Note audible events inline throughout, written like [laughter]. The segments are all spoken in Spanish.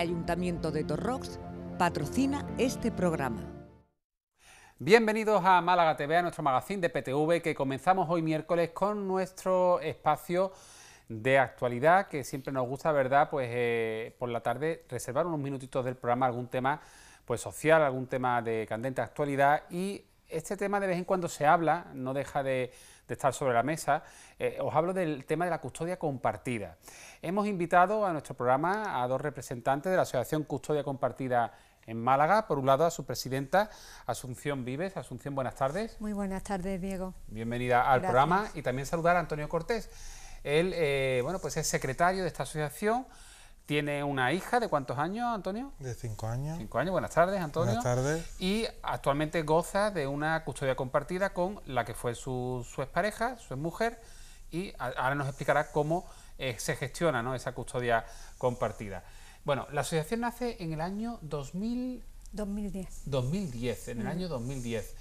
Ayuntamiento de Torrox patrocina este programa. Bienvenidos a Málaga TV, a nuestro magazine de PTV que comenzamos hoy miércoles con nuestro espacio de actualidad que siempre nos gusta, ¿verdad? Pues eh, por la tarde reservar unos minutitos del programa algún tema pues social, algún tema de candente actualidad y este tema de vez en cuando se habla, no deja de, estar sobre la mesa, eh, os hablo del tema de la custodia compartida. Hemos invitado a nuestro programa a dos representantes de la Asociación Custodia Compartida en Málaga. Por un lado, a su presidenta, Asunción Vives. Asunción, buenas tardes. Muy buenas tardes, Diego. Bienvenida al programa y también saludar a Antonio Cortés. Él, eh, bueno, pues es secretario de esta asociación tiene una hija de cuántos años, Antonio? De cinco años. Cinco años, buenas tardes, Antonio. Buenas tardes. Y actualmente goza de una custodia compartida con la que fue su, expareja, su mujer, y ahora nos explicará cómo eh, se gestiona ¿no? esa custodia compartida. Bueno, la asociación nace en el año 2000... 2010. 2010, en el año 2010.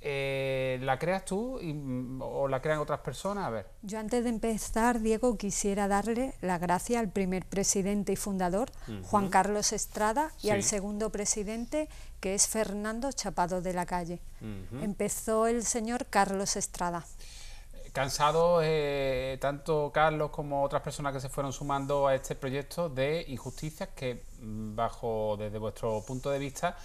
Eh, ¿La creas tú mm, o la crean otras personas? A ver. Yo antes de empezar, Diego, quisiera darle la gracia al primer presidente y fundador, Juan Carlos Estrada, y al segundo presidente, que es Fernando Chapado de la Calle. Empezó el señor Carlos Estrada. Cansado, eh, tanto Carlos como otras personas que se fueron sumando a este proyecto de injusticias que, mm, bajo desde vuestro punto de vista,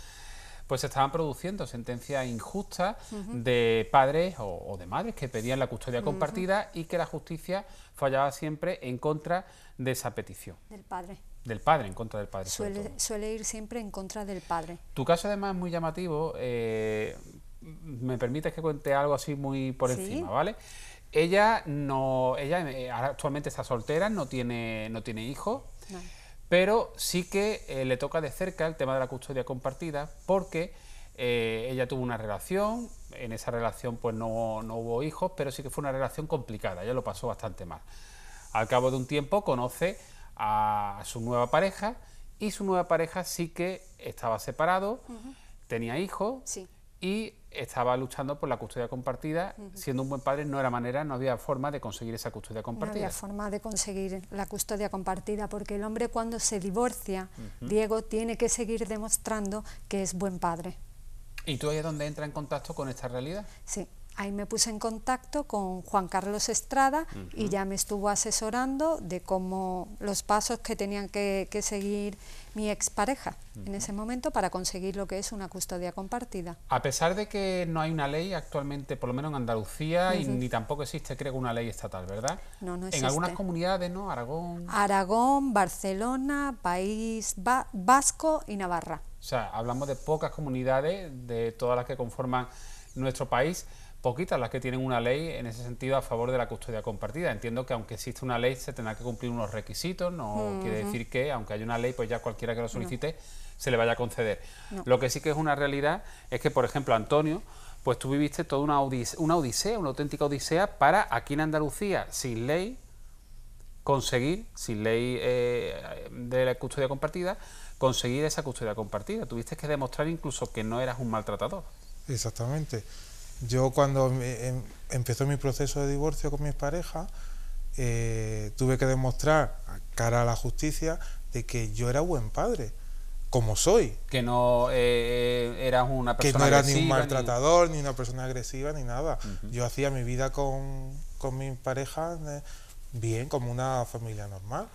pues se estaban produciendo sentencias injustas de padres o, de madres que pedían la custodia compartida y que la justicia fallaba siempre en contra de esa petición. Del padre. Del padre, en contra del padre. Suele, ir siempre en contra del padre. Tu caso además es muy llamativo. Eh, me permites que cuente algo así muy por encima, ¿vale? Ella no, ella eh, actualmente está soltera, no tiene, no tiene hijos. No pero sí que eh, le toca de cerca el tema de la custodia compartida porque eh, ella tuvo una relación, en esa relación pues no, hubo hijos, pero sí que fue una relación complicada, ella lo pasó bastante mal. Al cabo de un tiempo conoce a, su nueva pareja y su nueva pareja sí que estaba separado, tenía hijos sí y estaba luchando por la custodia compartida. Siendo un buen padre no era manera, no había forma de conseguir esa custodia compartida. No había forma de conseguir la custodia compartida porque el hombre cuando se divorcia, Diego tiene que seguir demostrando que es buen padre. ¿Y tú ahí es donde entra en contacto con esta realidad? Sí, ahí me puse en contacto con Juan Carlos Estrada y ya me estuvo asesorando de cómo los pasos que tenían que, seguir mi expareja en ese momento para conseguir lo que es una custodia compartida. A pesar de que no hay una ley actualmente, por lo menos en Andalucía, y ni tampoco existe, creo, una ley estatal, ¿verdad? No, no existe. En algunas comunidades, ¿no? Aragón. Aragón, Barcelona, País Vasco y Navarra. O sea, hablamos de pocas comunidades, de todas las que conforman nuestro país poquitas las que tienen una ley en ese sentido a favor de la custodia compartida. Entiendo que aunque existe una ley se tendrá que cumplir unos requisitos, no quiere decir que aunque haya una ley pues ya cualquiera que lo solicite se le vaya a conceder. Lo que sí que es una realidad es que, por ejemplo, Antonio, pues tú viviste toda una, una odisea, una auténtica odisea para aquí en Andalucía, sin ley, conseguir, sin ley eh, de la custodia compartida, conseguir esa custodia compartida. Tuviste que demostrar incluso que no eras un maltratador. Exactamente. Yo cuando em, empezó mi proceso de divorcio con mis parejas, eh, tuve que demostrar cara a la justicia de que yo era buen padre, como soy. Que no eh, eh, eras una persona Que no era ni un maltratador, ni... una persona agresiva, ni nada. Yo hacía mi vida con, mis parejas bien, como una familia normal.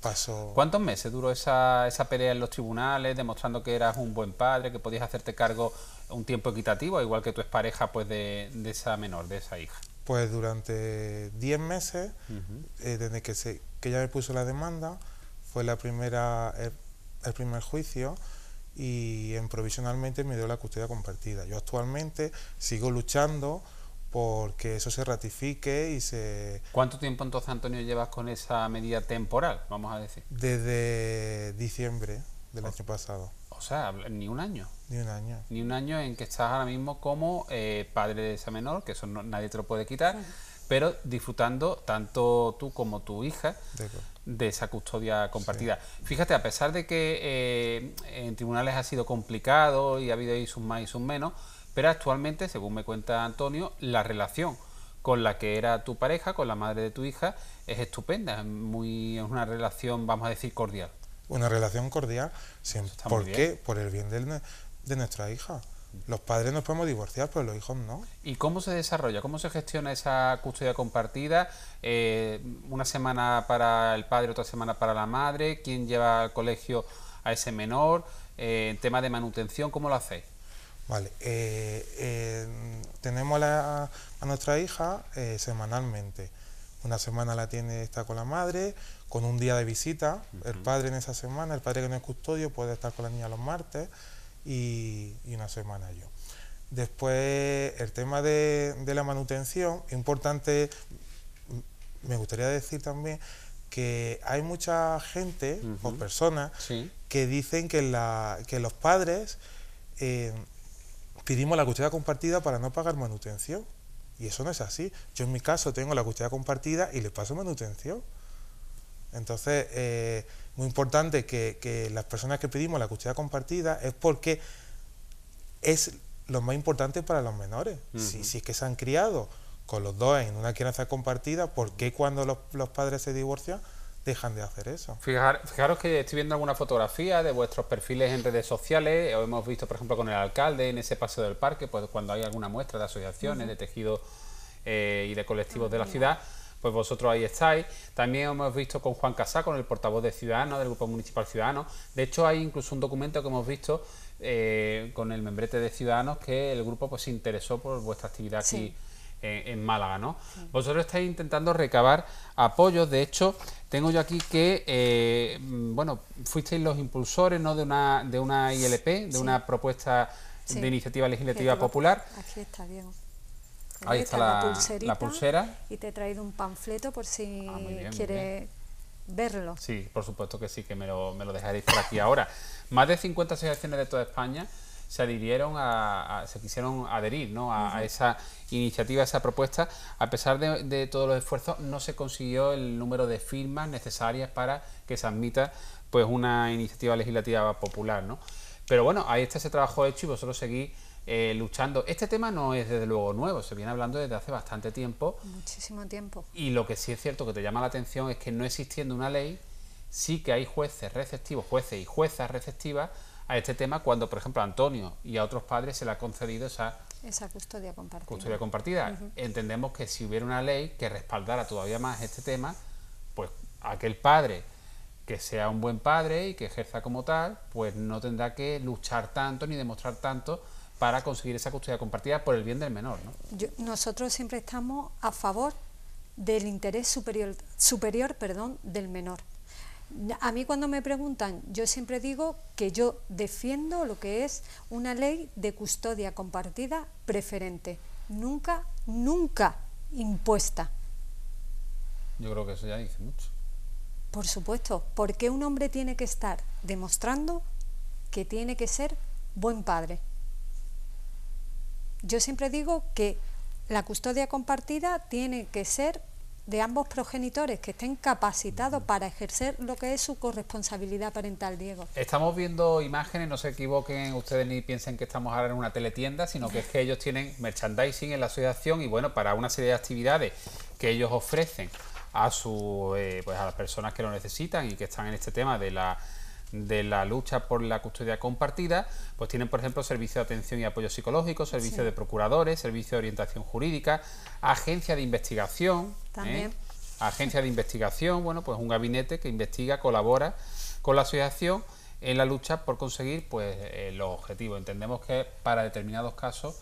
pasó ¿Cuántos meses duró esa, esa pelea en los tribunales, demostrando que eras un buen padre, que podías hacerte cargo un tiempo equitativo, igual que tú es pareja pues, de, esa menor, de esa hija? Pues durante 10 meses, eh, desde que, se, que ella me puso la demanda, fue la primera, el, primer juicio y en, provisionalmente me dio la custodia compartida. Yo actualmente sigo luchando porque eso se ratifique y se... ¿Cuánto tiempo entonces, Antonio, llevas con esa medida temporal, vamos a decir? Desde diciembre del año pasado o sea, ni un año. Ni un año. Ni un año en que estás ahora mismo como eh, padre de esa menor, que eso nadie te lo puede quitar, pero disfrutando tanto tú como tu hija de, esa custodia compartida. Fíjate, a pesar de que eh, en tribunales ha sido complicado y ha habido ahí sus más y sus menos, pero actualmente, según me cuenta Antonio, la relación con la que era tu pareja, con la madre de tu hija, es estupenda, muy, es una relación, vamos a decir, cordial una relación cordial. Siempre. ¿Por qué? Por el bien de, nuestra hija. Los padres nos podemos divorciar, pero los hijos no. ¿Y cómo se desarrolla? ¿Cómo se gestiona esa custodia compartida? Eh, una semana para el padre, otra semana para la madre. ¿Quién lleva al colegio a ese menor? Eh, en tema de manutención, ¿cómo lo hacéis? Vale, eh, tenemos a nuestra hija semanalmente. Una semana la tiene esta con la madre, con un día de visita, el padre en esa semana, el padre que no es custodio puede estar con la niña los martes y, una semana yo. Después, el tema de, la manutención, importante, me gustaría decir también que hay mucha gente o personas que dicen que, los padres eh, pedimos la custodia compartida para no pagar manutención. Y eso no es así. Yo en mi caso tengo la custodia compartida y le paso manutención. Entonces, eh, muy importante que, las personas que pedimos la custodia compartida es porque es lo más importante para los menores. si, es que se han criado con los dos en una crianza compartida, ¿por qué cuando los, padres se divorcian dejan de hacer eso? fijaros que estoy viendo alguna fotografía de vuestros perfiles en redes sociales, hemos visto, por ejemplo, con el alcalde en ese paseo del parque, pues cuando hay alguna muestra de asociaciones, de tejidos eh, y de colectivos de la ah, ciudad pues vosotros ahí estáis. También hemos visto con Juan Casá, con el portavoz de Ciudadanos, del Grupo Municipal Ciudadanos. De hecho, hay incluso un documento que hemos visto eh, con el membrete de Ciudadanos que el grupo pues se interesó por vuestra actividad aquí en, Málaga, ¿no? Vosotros estáis intentando recabar apoyos, de hecho, tengo yo aquí que, eh, bueno, fuisteis los impulsores, ¿no?, de una, de una ILP, de una propuesta de iniciativa legislativa popular. Aquí está, bien. Ahí ¿eh? está, la, la, pulsera. Y te he traído un panfleto por si ah, quiere quieres verlo. Sí, por supuesto que sí, que me lo, dejaréis por aquí ahora. Más de 50 asociaciones de toda España se adhirieron a, se quisieron adherir ¿no? a, esa iniciativa, a esa propuesta. A pesar de, todos los esfuerzos, no se consiguió el número de firmas necesarias para que se admita pues una iniciativa legislativa popular. ¿no? Pero bueno, ahí está ese trabajo hecho y vosotros seguís eh, luchando. Este tema no es desde luego nuevo, se viene hablando desde hace bastante tiempo. Muchísimo tiempo. Y lo que sí es cierto que te llama la atención es que no existiendo una ley, sí que hay jueces receptivos, jueces y juezas receptivas a este tema cuando, por ejemplo, a Antonio y a otros padres se le ha concedido esa, esa custodia compartida. Custodia compartida. Entendemos que si hubiera una ley que respaldara todavía más este tema, pues aquel padre que sea un buen padre y que ejerza como tal, pues no tendrá que luchar tanto ni demostrar tanto para conseguir esa custodia compartida por el bien del menor. ¿no? nosotros siempre estamos a favor del interés superior, superior perdón, del menor. A mí cuando me preguntan, yo siempre digo que yo defiendo lo que es una ley de custodia compartida preferente, nunca, nunca impuesta. Yo creo que eso ya dice mucho. Por supuesto, porque un hombre tiene que estar demostrando que tiene que ser buen padre. Yo siempre digo que la custodia compartida tiene que ser de ambos progenitores que estén capacitados para ejercer lo que es su corresponsabilidad parental, Diego. Estamos viendo imágenes, no se equivoquen ustedes ni piensen que estamos ahora en una teletienda, sino que es que ellos tienen merchandising en la asociación y bueno, para una serie de actividades que ellos ofrecen a, su, eh, pues a las personas que lo necesitan y que están en este tema de la de la lucha por la custodia compartida, pues tienen, por ejemplo, servicio de atención y apoyo psicológico, servicio de procuradores, servicio de orientación jurídica, agencia de investigación. ¿eh? También. Agencia de investigación, bueno, pues un gabinete que investiga, colabora con la asociación en la lucha por conseguir pues eh, los objetivos. Entendemos que para determinados casos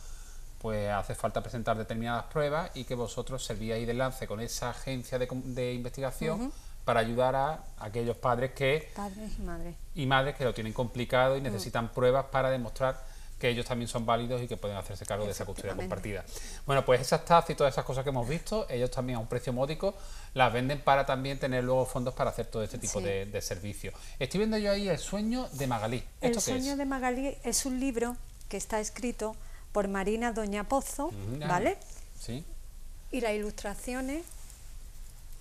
pues hace falta presentar determinadas pruebas y que vosotros servíais de lance con esa agencia de, investigación para ayudar a aquellos padres que... Padres y madres. Y madres que lo tienen complicado y mm. necesitan pruebas para demostrar que ellos también son válidos y que pueden hacerse cargo de esa custodia compartida. Bueno, pues esas tazas y todas esas cosas que hemos visto, ellos también a un precio módico las venden para también tener luego fondos para hacer todo este tipo de, servicios. Estoy viendo yo ahí El sueño de Magalí. ¿Esto el sueño de Magalí es un libro que está escrito por Marina Doña Pozo, mm, ¿vale? Sí. Y las ilustraciones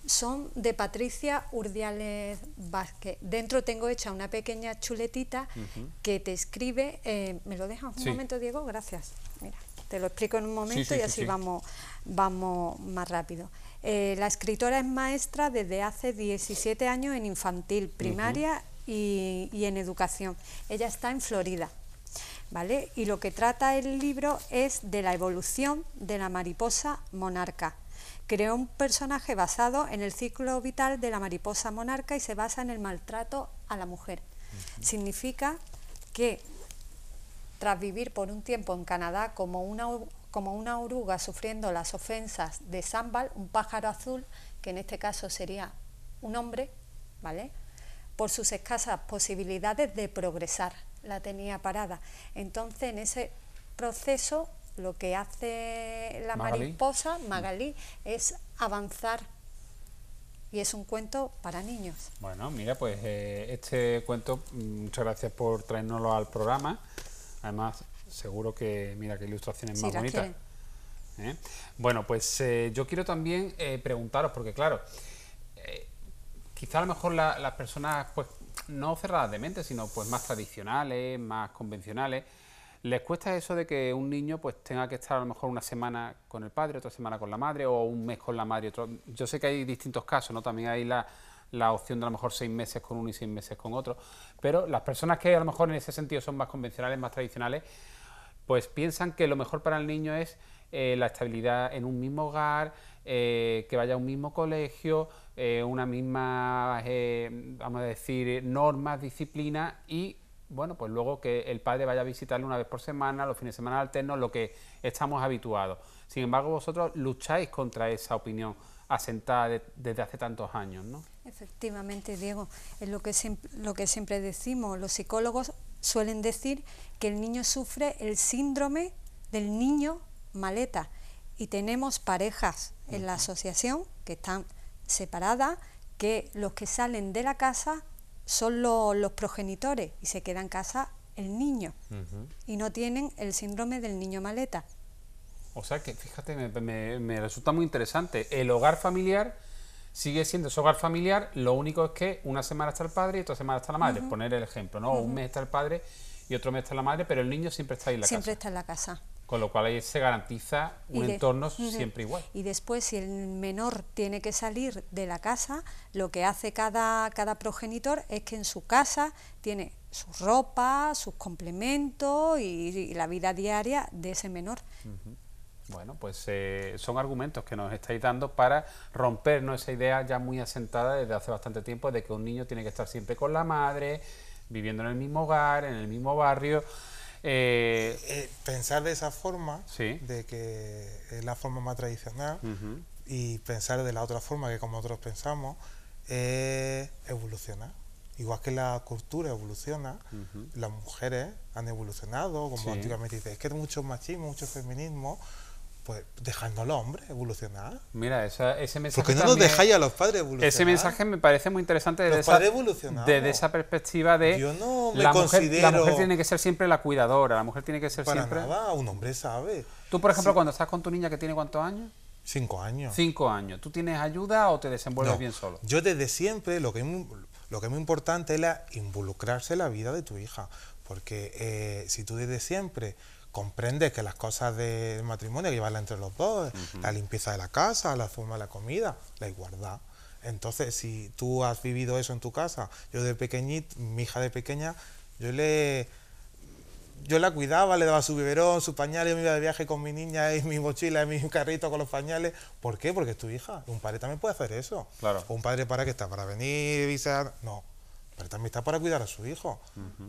son de Patricia Urdiales Vázquez. Dentro tengo hecha una pequeña chuletita que te escribe. Eh, ¿Me lo dejas un momento, Diego? Gracias. Mira, te lo explico en un momento y así Vamos, vamos más rápido. Eh, la escritora es maestra desde hace 17 años en infantil, primaria y, y, en educación. Ella está en Florida. ¿Vale? Y lo que trata el libro es de la evolución de la mariposa monarca creó un personaje basado en el ciclo vital de la mariposa monarca y se basa en el maltrato a la mujer. Significa que tras vivir por un tiempo en Canadá como una, como una oruga sufriendo las ofensas de Sambal, un pájaro azul, que en este caso sería un hombre, ¿vale? Por sus escasas posibilidades de progresar, la tenía parada. Entonces, en ese proceso lo que hace la mariposa, mm. Magalí, es avanzar. Y es un cuento para niños. Bueno, mira, pues eh, este cuento, mm, muchas gracias por traernoslo al programa. Además, seguro que, mira, qué ilustraciones es más bonitas. ¿Eh? Bueno, pues eh, yo quiero también preguntaros, porque claro, quizá a lo mejor las personas, pues, no cerradas de mente, sino pues más tradicionales, más convencionales, ¿Les cuesta eso de que un niño pues tenga que estar a lo mejor una semana con el padre, otra semana con la madre o un mes con la madre? Yo sé que hay distintos casos, ¿no? También hay la, opción de a lo mejor seis meses con uno y seis meses con otro. Pero las personas que a lo mejor en ese sentido son más convencionales, más tradicionales, pues piensan que lo mejor para el niño es eh, la estabilidad en un mismo hogar, eh, que vaya a un mismo colegio, eh, una misma, vamos a decir, normas, disciplina y bueno, pues luego que el padre vaya a visitarle una vez por semana, los fines de semana alternos, lo que estamos habituados. Sin embargo, vosotros lucháis contra esa opinión asentada desde hace tantos años, ¿no? Efectivamente, Diego, es lo que, lo que siempre decimos, los psicólogos suelen decir que el niño sufre el síndrome del niño maleta y tenemos parejas en la asociación que están separadas, que los que salen de la casa son los progenitores y se queda en casa el niño y no tienen el síndrome del niño maleta. O sea que, fíjate, me, me, resulta muy interesante. El hogar familiar sigue siendo ese hogar familiar, lo único es que una semana está el padre y otra semana está la madre, poner el ejemplo, ¿no? Un mes está el padre y otro mes está la madre, pero el niño siempre está ahí en la casa. Siempre está en la casa. Con lo cual ahí se garantiza un entorno siempre igual. Y después, si el menor tiene que salir de la casa, lo que hace cada, cada progenitor es que en su casa tiene su ropa, sus complementos y, la vida diaria de ese menor. Bueno, pues eh, son argumentos que nos estáis dando para rompernos esa idea ya muy asentada desde hace bastante tiempo de que un niño tiene que estar siempre con la madre, viviendo en el mismo hogar, en el mismo barrio. Eh, eh, pensar de esa forma, de que es la forma más tradicional, y pensar de la otra forma que como nosotros pensamos, es evolucionar. Igual que la cultura evoluciona, las mujeres han evolucionado, como sí. dice, es que hay mucho machismo, mucho feminismo, pues a los hombres evolucionar. Mira, ese mensaje. Porque no nos dejáis a los padres evolucionar. Ese mensaje me parece muy interesante desde, esa, desde esa, perspectiva de. Yo no me la considero. Mujer, la tiene que ser siempre la cuidadora, la mujer tiene que ser siempre. Nada, un hombre sabe. Tú, por ejemplo, cuando estás con tu niña que tiene cuántos años. Cinco años. Cinco años. ¿Tú tienes ayuda o te desenvuelves bien solo? Yo desde siempre lo que, lo que es muy importante es involucrarse en la vida de tu hija. Porque eh, si tú desde siempre comprendes que las cosas del matrimonio hay que llevarlas entre los dos, la limpieza de la casa, la forma de la comida, la igualdad. Entonces, si tú has vivido eso en tu casa, yo de pequeñito, mi hija de pequeña, yo le yo la cuidaba, le daba su biberón, su pañal, yo me iba de viaje con mi niña y mi mochila y mi carrito con los pañales. ¿Por qué? Porque es tu hija. Un padre también puede hacer eso. Claro. un padre para que está para venir, y visar. No. Pero también está para cuidar a su hijo.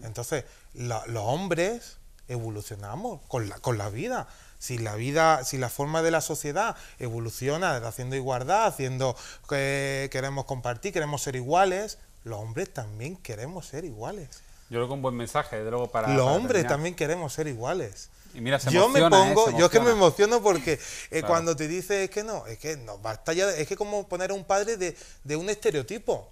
Entonces, los hombres evolucionamos con la, con la vida. Si la vida, si la forma de la sociedad evoluciona haciendo igualdad, haciendo que queremos compartir, queremos ser iguales, los hombres también queremos ser iguales. Yo creo que un buen mensaje, de luego para. Los hombres también queremos ser iguales. Y mira, yo me ¿eh? pongo, yo es que me emociono porque eh, cuando te dice es que no, es que no, basta ya, es que como poner a un padre de, de un estereotipo.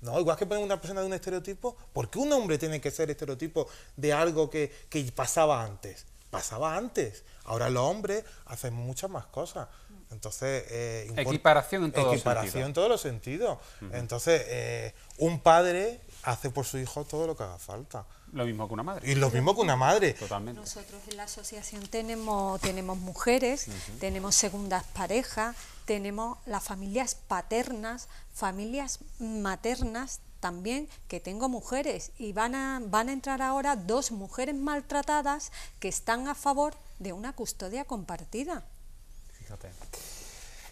No, igual que poner una persona de un estereotipo, ¿por qué un hombre tiene que ser estereotipo de algo que, pasaba antes? Pasaba antes. Ahora los hombres hacen muchas más cosas. Entonces, eh, equiparación en todos equiparación los en todos los sentidos. Entonces, eh, un padre hace por su hijo todo lo que haga falta. Lo mismo que una madre. Y lo mismo que una madre. Totalmente. Nosotros en la asociación tenemos, tenemos mujeres, tenemos segundas parejas, tenemos las familias paternas, familias maternas también que tengo mujeres y van a, van a entrar ahora dos mujeres maltratadas que están a favor de una custodia compartida. Fíjate.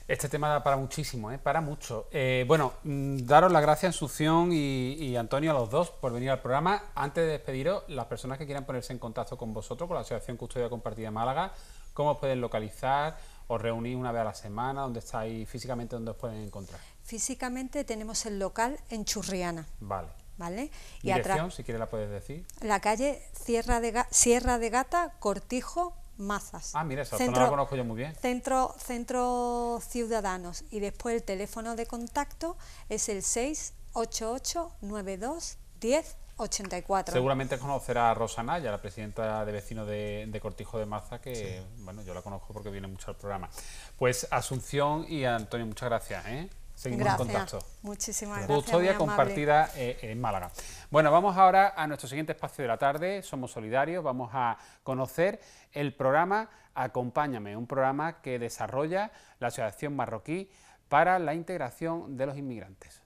Este tema da para muchísimo, ¿eh? para mucho. Eh, bueno, mm, daros las gracias en y, Antonio a los dos por venir al programa. Antes de despediros, las personas que quieran ponerse en contacto con vosotros, con la Asociación Custodia Compartida Málaga, ¿cómo os pueden localizar? o reunir una vez a la semana? ¿Dónde estáis físicamente? ¿Dónde os pueden encontrar? Físicamente tenemos el local en Churriana. Vale. ¿Vale? Y Dirección, si quieres la puedes decir. La calle Sierra de, Sierra de Gata, Cortijo, Mazas. Ah, mira, esa centro, la conozco yo muy bien. Centro, centro Ciudadanos. Y después el teléfono de contacto es el 688-92-1084. Seguramente conocerá a Rosana, ya la presidenta de vecinos de, Cortijo de Maza, que bueno, yo la conozco porque viene mucho al programa. Pues Asunción y Antonio, muchas gracias. ¿eh? Seguimos en contacto. Muchísimas gracias. Custodia compartida eh, en Málaga. Bueno, vamos ahora a nuestro siguiente espacio de la tarde, Somos Solidarios, vamos a conocer el programa Acompáñame, un programa que desarrolla la Asociación Marroquí para la Integración de los Inmigrantes.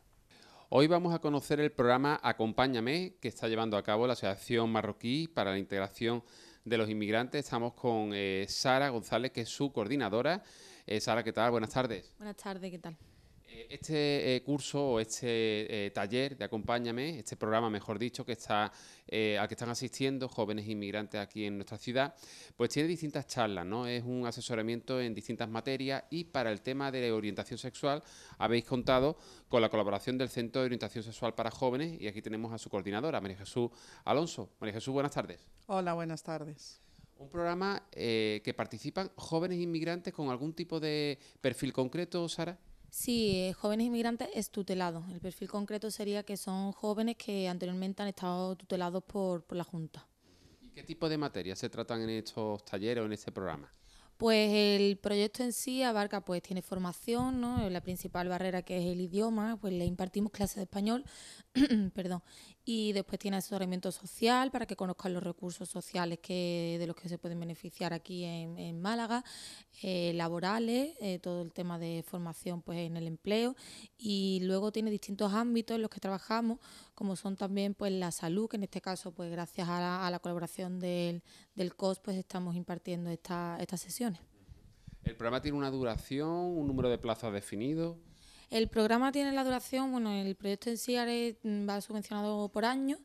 Hoy vamos a conocer el programa Acompáñame que está llevando a cabo la Asociación Marroquí para la Integración de los Inmigrantes. Estamos con eh, Sara González, que es su coordinadora. Eh, Sara, ¿qué tal? Buenas tardes. Buenas tardes, ¿qué tal? Eh, este eh, curso o este eh, taller de Acompáñame, este programa, mejor dicho, que está, al que están asistiendo jóvenes inmigrantes aquí en nuestra ciudad, pues tiene distintas charlas, ¿no? Es un asesoramiento en distintas materias y para el tema de orientación sexual habéis contado con la colaboración del Centro de Orientación Sexual para Jóvenes y aquí tenemos a su coordinadora, María Jesús Alonso. María Jesús, buenas tardes. Hola, buenas tardes. Un programa que participan jóvenes inmigrantes con algún tipo de perfil concreto, Sara. Sí, jóvenes inmigrantes es tutelado. El perfil concreto sería que son jóvenes que anteriormente han estado tutelados por, por la Junta. ¿Y qué tipo de materias se tratan en estos talleres o en este programa? Pues el proyecto en sí abarca, pues tiene formación, ¿no? la principal barrera que es el idioma, pues le impartimos clases de español, [clears throat] perdón, y después tiene asesoramiento social para que conozcan los recursos sociales que, de los que se pueden beneficiar aquí en, Málaga, eh, laborales, eh, todo el tema de formación pues, en el empleo y luego tiene distintos ámbitos en los que trabajamos, como son también pues, la salud, que en este caso pues, gracias a la, colaboración del, del COS pues, estamos impartiendo estas sesiones. ¿El programa tiene una duración, un número de plazas definido? El programa tiene la duración, bueno, el proyecto en sí mm, va subvencionado por año,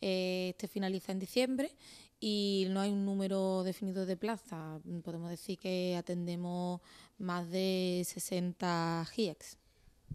eh, este finaliza en diciembre y no hay un número definido de plazas. Mm, podemos decir que atendemos más de 60 GIECS.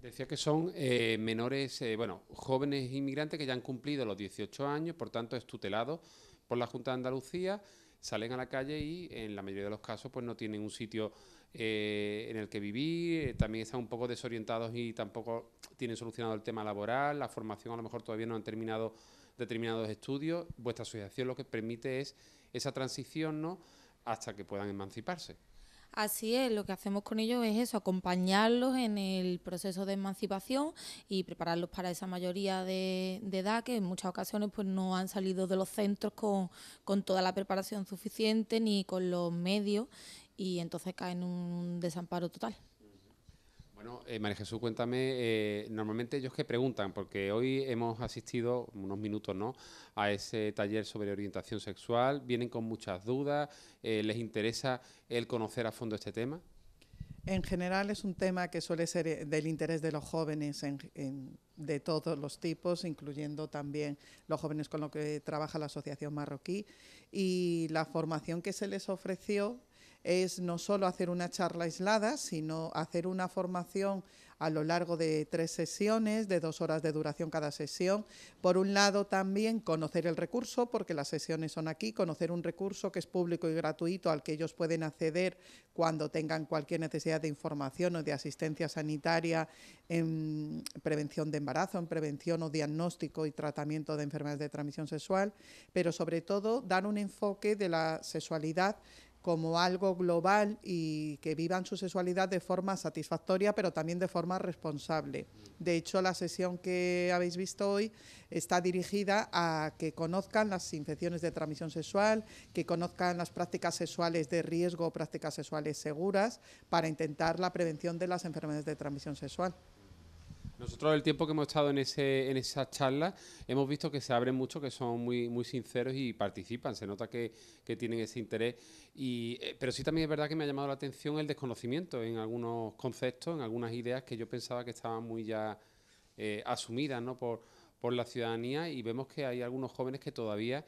Decía que son eh, menores, eh, bueno, jóvenes inmigrantes que ya han cumplido los 18 años, por tanto es tutelado por la Junta de Andalucía salen a la calle y en la mayoría de los casos pues no tienen un sitio eh, en el que vivir, eh, también están un poco desorientados y tampoco tienen solucionado el tema laboral, la formación a lo mejor todavía no han terminado determinados estudios. Vuestra asociación lo que permite es esa transición ¿no? hasta que puedan emanciparse. Así es, lo que hacemos con ellos es eso, acompañarlos en el proceso de emancipación y prepararlos para esa mayoría de, edad que en muchas ocasiones pues no han salido de los centros con, con toda la preparación suficiente ni con los medios y entonces caen en un desamparo total. Bueno, eh, María Jesús, cuéntame, eh, normalmente ellos que preguntan, porque hoy hemos asistido, unos minutos, ¿no?, a ese taller sobre orientación sexual, vienen con muchas dudas, eh, ¿les interesa el conocer a fondo este tema? En general es un tema que suele ser del interés de los jóvenes de todos los tipos, incluyendo también los jóvenes con los que trabaja la Asociación Marroquí, y la formación que se les ofreció es no solo hacer una charla aislada, sino hacer una formación a lo largo de tres sesiones, de dos horas de duración cada sesión. Por un lado, también conocer el recurso, porque las sesiones son aquí, conocer un recurso que es público y gratuito al que ellos pueden acceder cuando tengan cualquier necesidad de información o de asistencia sanitaria en prevención de embarazo, en prevención o diagnóstico y tratamiento de enfermedades de transmisión sexual, pero sobre todo dar un enfoque de la sexualidad como algo global y que vivan su sexualidad de forma satisfactoria, pero también de forma responsable. De hecho, la sesión que habéis visto hoy está dirigida a que conozcan las infecciones de transmisión sexual, que conozcan las prácticas sexuales de riesgo o prácticas sexuales seguras para intentar la prevención de las enfermedades de transmisión sexual. Nosotros el tiempo que hemos estado en ese, en esas charlas hemos visto que se abren mucho, que son muy, muy sinceros y participan, se nota que, tienen ese interés. Eh, pero sí también es verdad que me ha llamado la atención el desconocimiento en algunos conceptos, en algunas ideas que yo pensaba que estaban muy ya eh, asumidas por, la ciudadanía y vemos que hay algunos jóvenes que todavía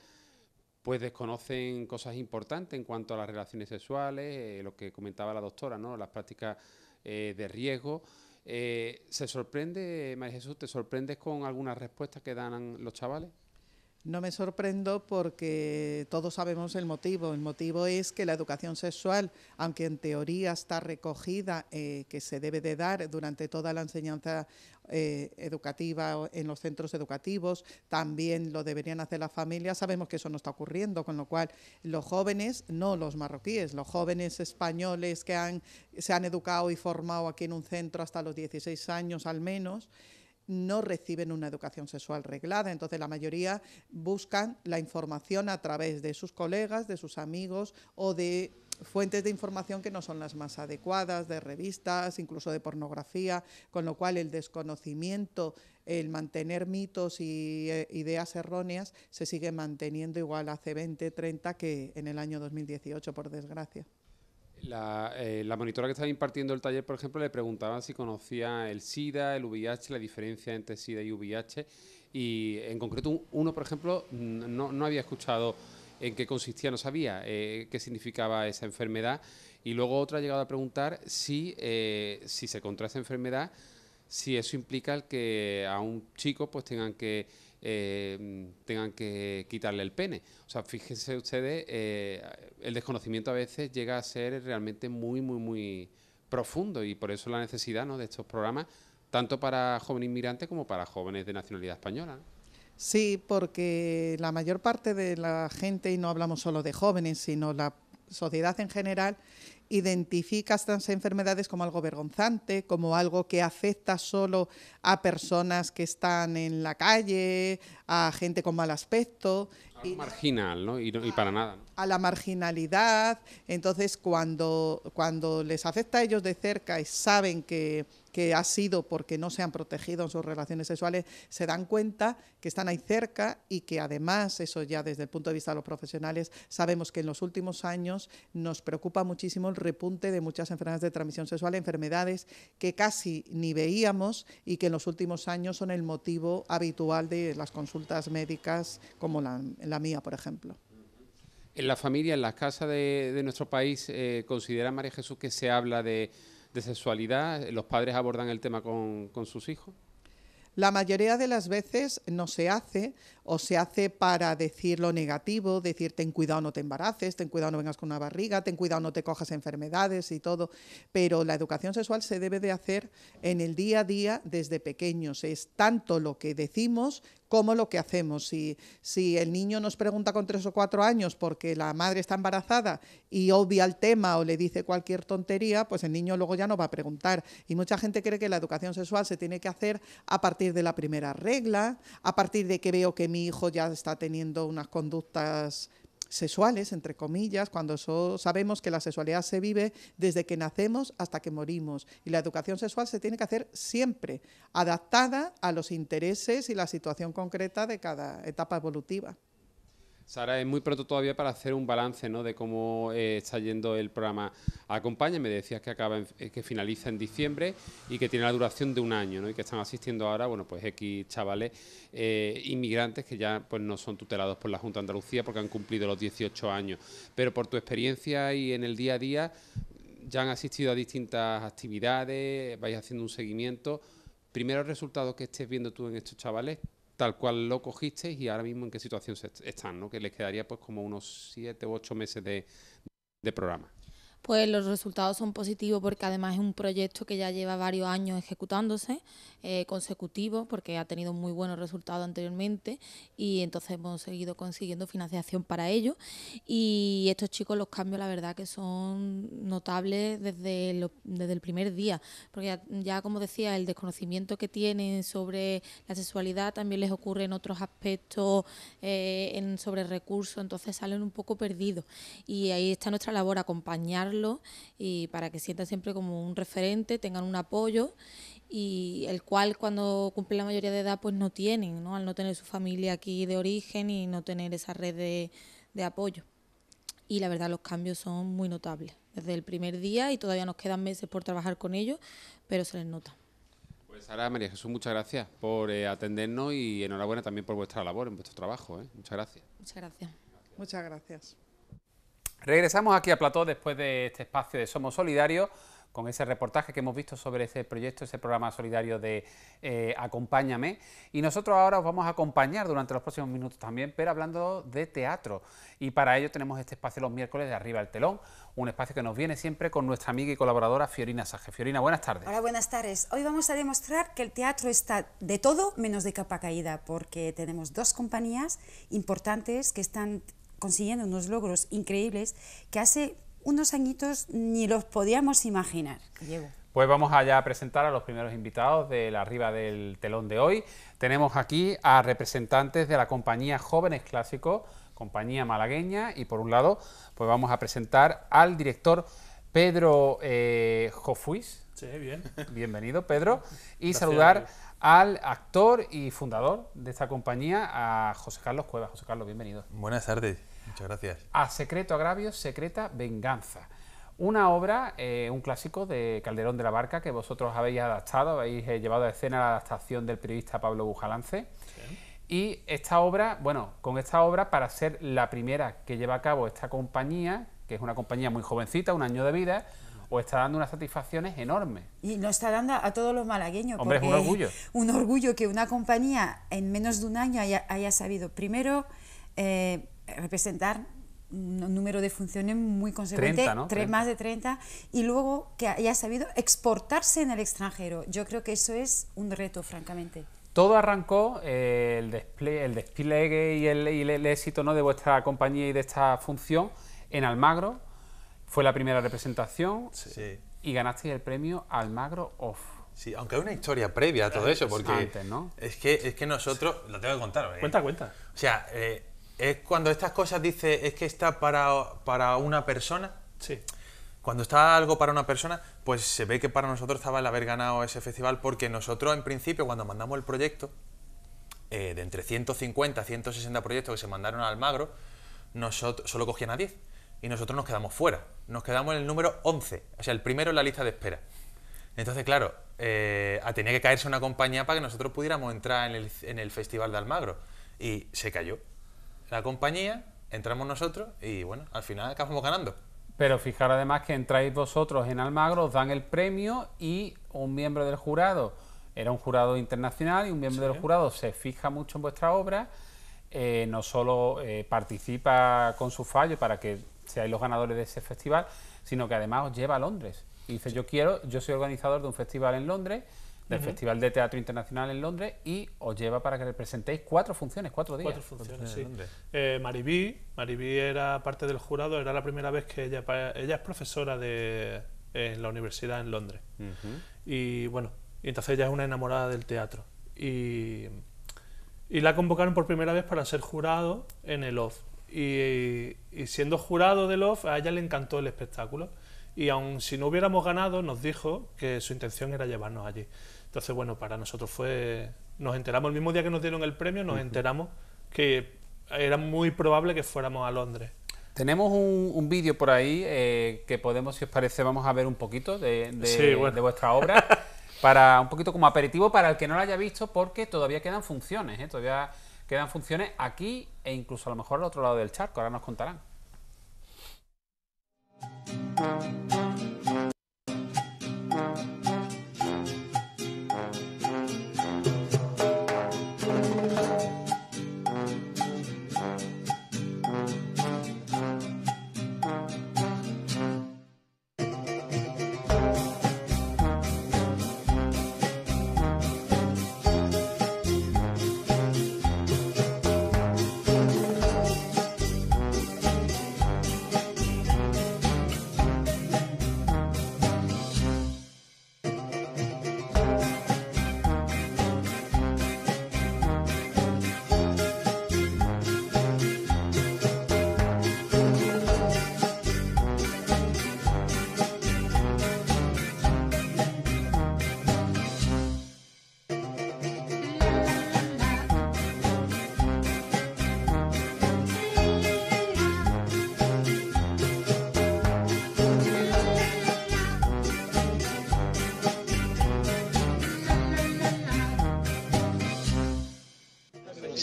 pues desconocen cosas importantes en cuanto a las relaciones sexuales, eh, lo que comentaba la doctora, las prácticas de riesgo. Eh, ¿Se sorprende, María Jesús, te sorprendes con algunas respuestas que dan los chavales? No me sorprendo porque todos sabemos el motivo. El motivo es que la educación sexual, aunque en teoría está recogida, eh, que se debe de dar durante toda la enseñanza eh, educativa en los centros educativos, también lo deberían hacer las familias, sabemos que eso no está ocurriendo, con lo cual los jóvenes, no los marroquíes, los jóvenes españoles que han, se han educado y formado aquí en un centro hasta los 16 años al menos, no reciben una educación sexual reglada, entonces la mayoría buscan la información a través de sus colegas, de sus amigos o de fuentes de información que no son las más adecuadas, de revistas, incluso de pornografía, con lo cual el desconocimiento, el mantener mitos y e, ideas erróneas se sigue manteniendo igual hace 20, 30 que en el año 2018, por desgracia. La, eh, la, monitora que estaba impartiendo el taller, por ejemplo, le preguntaba si conocía el SIDA, el VIH, la diferencia entre SIDA y VIH. Y en concreto, uno, por ejemplo, no, había escuchado en qué consistía, no sabía eh, qué significaba esa enfermedad. Y luego otra ha llegado a preguntar si, eh, si se contrae esa enfermedad, si eso implica el que a un chico pues tengan que eh, tengan que quitarle el pene. O sea, fíjense ustedes, eh, el desconocimiento a veces llega a ser realmente muy, muy, muy profundo y por eso la necesidad ¿no? de estos programas, tanto para jóvenes inmigrantes como para jóvenes de nacionalidad española. Sí, porque la mayor parte de la gente, y no hablamos solo de jóvenes, sino la sociedad en general, identifica estas enfermedades como algo vergonzante, como algo que afecta solo a personas que están en la calle, a gente con mal aspecto. y, marginal, ¿no? Y, para nada. A la marginalidad. Entonces, cuando, cuando les afecta a ellos de cerca y saben que que ha sido porque no se han protegido en sus relaciones sexuales, se dan cuenta que están ahí cerca y que además, eso ya desde el punto de vista de los profesionales, sabemos que en los últimos años nos preocupa muchísimo el repunte de muchas enfermedades de transmisión sexual, enfermedades que casi ni veíamos y que en los últimos años son el motivo habitual de las consultas médicas como la, mía, por ejemplo. En la familia, en la casa de, nuestro país, eh, ¿considera María Jesús que se habla de de sexualidad, eh, ¿los padres abordan el tema con, con sus hijos? La mayoría de las veces no se hace o se hace para decir lo negativo, decir ten cuidado no te embaraces, ten cuidado no vengas con una barriga, ten cuidado no te cojas enfermedades y todo. Pero la educación sexual se debe de hacer en el día a día desde pequeños. Es tanto lo que decimos como lo que hacemos. Si, si el niño nos pregunta con tres o cuatro años porque la madre está embarazada y obvia el tema o le dice cualquier tontería, pues el niño luego ya no va a preguntar. Y mucha gente cree que la educación sexual se tiene que hacer a partir de la primera regla, a partir de que veo que mi hijo ya está teniendo unas conductas sexuales, entre comillas, cuando sabemos que la sexualidad se vive desde que nacemos hasta que morimos. Y la educación sexual se tiene que hacer siempre, adaptada a los intereses y la situación concreta de cada etapa evolutiva. Sara, es muy pronto todavía para hacer un balance ¿no? de cómo eh, está yendo el programa Acompaña. Me decías que acaba eh, que finaliza en diciembre y que tiene la duración de un año ¿no? y que están asistiendo ahora, bueno, pues X chavales eh, inmigrantes que ya pues no son tutelados por la Junta de Andalucía porque han cumplido los 18 años. Pero por tu experiencia y en el día a día, ya han asistido a distintas actividades, vais haciendo un seguimiento. Primeros resultados que estés viendo tú en estos chavales, tal cual lo cogiste y ahora mismo en qué situación se están, ¿no? Que les quedaría pues como unos siete u ocho meses de programa pues los resultados son positivos porque además es un proyecto que ya lleva varios años ejecutándose eh, consecutivos porque ha tenido muy buenos resultados anteriormente y entonces hemos seguido consiguiendo financiación para ello y estos chicos los cambios la verdad que son notables desde, desde el primer día porque ya, como decía el desconocimiento que tienen sobre la sexualidad también les ocurre en otros aspectos eh, sobre recursos entonces salen un poco perdidos y ahí está nuestra labor acompañarlos y para que sientan siempre como un referente, tengan un apoyo y el cual cuando cumplen la mayoría de edad pues no tienen, ¿no? Al no tener su familia aquí de origen y no tener esa red de, apoyo. Y la verdad los cambios son muy notables desde el primer día y todavía nos quedan meses por trabajar con ellos, pero se les nota. Pues Sara, María Jesús, muchas gracias por eh, atendernos y enhorabuena también por vuestra labor, en vuestro trabajo. ¿eh? Muchas gracias. Muchas gracias. Muchas gracias. Regresamos aquí a Plató después de este espacio de Somos Solidarios con ese reportaje que hemos visto sobre ese proyecto, ese programa solidario de eh, Acompáñame. Y nosotros ahora os vamos a acompañar durante los próximos minutos también, pero hablando de teatro. Y para ello tenemos este espacio los miércoles de Arriba el Telón, un espacio que nos viene siempre con nuestra amiga y colaboradora Fiorina Saje. Fiorina, buenas tardes. Hola, buenas tardes. Hoy vamos a demostrar que el teatro está de todo menos de capa caída, porque tenemos dos compañías importantes que están consiguiendo unos logros increíbles que hace unos añitos ni los podíamos imaginar. Pues vamos allá a presentar a los primeros invitados de la arriba del telón de hoy. Tenemos aquí a representantes de la compañía Jóvenes Clásicos, compañía malagueña, y por un lado, pues vamos a presentar al director Pedro eh, Jofuis. Sí, bien. Bienvenido, Pedro. Y saludar al actor y fundador de esta compañía, a José Carlos Cuevas. José Carlos, bienvenido. Buenas tardes. Muchas gracias. A Secreto Agravio, Secreta Venganza. Una obra, eh, un clásico de Calderón de la Barca que vosotros habéis adaptado, habéis eh, llevado a escena la adaptación del periodista Pablo Bujalance. Y esta obra, bueno, con esta obra, para ser la primera que lleva a cabo esta compañía, que es una compañía muy jovencita, un año de vida, os está dando unas satisfacciones enormes. Y nos está dando a todos los malagueños. Hombre, es un orgullo. [laughs] Un orgullo que una compañía en menos de un año haya, sabido, primero, eh, representar un número de funciones muy consecuente, 30, más de 30, y luego que haya sabido exportarse en el extranjero. Yo creo que eso es un reto, francamente. Todo arrancó eh, el, despliegue, el y el, éxito ¿no? de vuestra compañía y de esta función en Almagro. Fue la primera representación sí. y ganasteis el premio Almagro Off. Sí, aunque hay una historia previa a todo eso, porque es, que, es que nosotros, lo tengo que contar. ¿eh? Cuenta, cuenta. O sea, eh, es cuando estas cosas dice es que está para, para una persona. Sí. Cuando está algo para una persona, pues se ve que para nosotros estaba el haber ganado ese festival, porque nosotros en principio cuando mandamos el proyecto, eh, de entre 150 a 160 proyectos que se mandaron a Almagro nosotros, solo cogían a 10 y nosotros nos quedamos fuera. Nos quedamos en el número 11, o sea, el primero en la lista de espera. Entonces, claro, eh, tenía que caerse una compañía para que nosotros pudiéramos entrar en el, en el Festival de Almagro y se cayó la compañía, entramos nosotros y bueno, al final acabamos ganando. Pero fijar además que entráis vosotros en Almagro, os dan el premio y un miembro del jurado, era un jurado internacional y un miembro del jurado se fija mucho en vuestra obra, eh, no solo eh, participa con su fallo para que seáis los ganadores de ese festival, sino que además os lleva a Londres. Y dice, yo quiero, yo soy organizador de un festival en Londres del Festival de Teatro Internacional en Londres y os lleva para que presentéis cuatro funciones, cuatro días. Cuatro funciones, sí. Eh, Maribí, era parte del jurado, era la primera vez que ella, ella es profesora de, en la universidad en Londres. Y bueno, entonces ella es una enamorada del teatro. Y, la convocaron por primera vez para ser jurado en el OFF. Y, siendo jurado del OFF, a ella le encantó el espectáculo. Y aun si no hubiéramos ganado, nos dijo que su intención era llevarnos allí. Entonces, bueno, para nosotros fue. Nos enteramos el mismo día que nos dieron el premio, nos enteramos que era muy probable que fuéramos a Londres. Tenemos un, vídeo por ahí eh, que podemos, si os parece, vamos a ver un poquito de, vuestra obra. [laughs] para un poquito como aperitivo para el que no lo haya visto, porque todavía quedan funciones, ¿eh? todavía quedan funciones aquí e incluso a lo mejor al otro lado del charco, ahora nos contarán.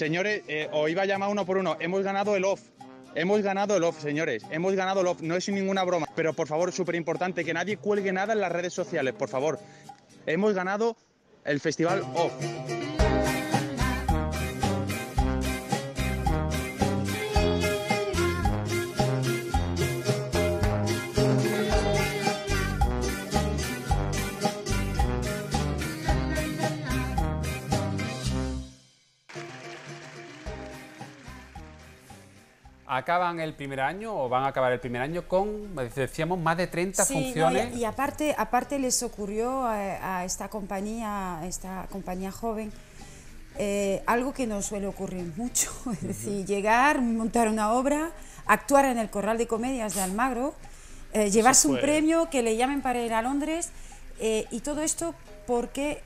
Señores, eh, os iba a llamar uno por uno. Hemos ganado el off. Hemos ganado el off, señores. Hemos ganado el off. No es ninguna broma. Pero por favor, súper importante, que nadie cuelgue nada en las redes sociales, por favor. Hemos ganado el festival off. acaban el primer año o van a acabar el primer año con, decíamos, más de 30 funciones. y, aparte, aparte les ocurrió a, esta compañía, esta compañía joven, eh, algo que no suele ocurrir mucho, [laughs] es decir, llegar, montar una obra, actuar en el Corral de Comedias de Almagro, eh, llevarse un premio, que le llamen para ir a Londres, eh, y todo esto porque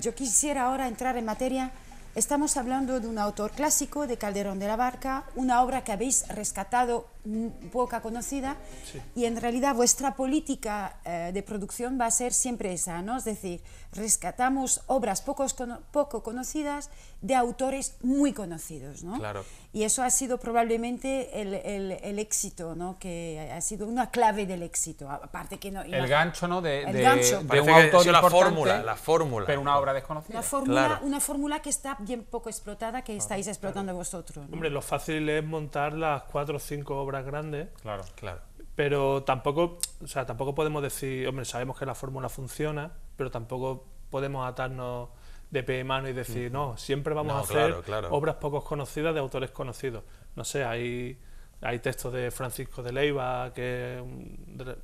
yo quisiera ahora entrar en materia Estamos hablando de un autor clásico, de Calderón de la Barca, una obra que habéis rescatado mm, poca conocida y en realidad vuestra política eh, de producción va a ser siempre esa, ¿no? Es decir, rescatamos obras poco poco conocidas de autores muy conocidos. Claro. Y eso ha sido probablemente el, éxito, que ha sido una clave del éxito. Aparte que no, el gancho, ¿no? De, el gancho. de un autor la fórmula, la fórmula. Pero una obra desconocida. Una fórmula, que está bien poco explotada, que estáis explotando vosotros. Hombre, lo fácil es montar las cuatro o cinco obras grandes. Claro, claro pero tampoco, o sea, tampoco podemos decir, hombre, sabemos que la fórmula funciona, pero tampoco podemos atarnos de pie mano y decir, mm. no, siempre vamos a hacer obras poco conocidas de autores conocidos. No sé, hay, hay textos de Francisco de Leiva, que es un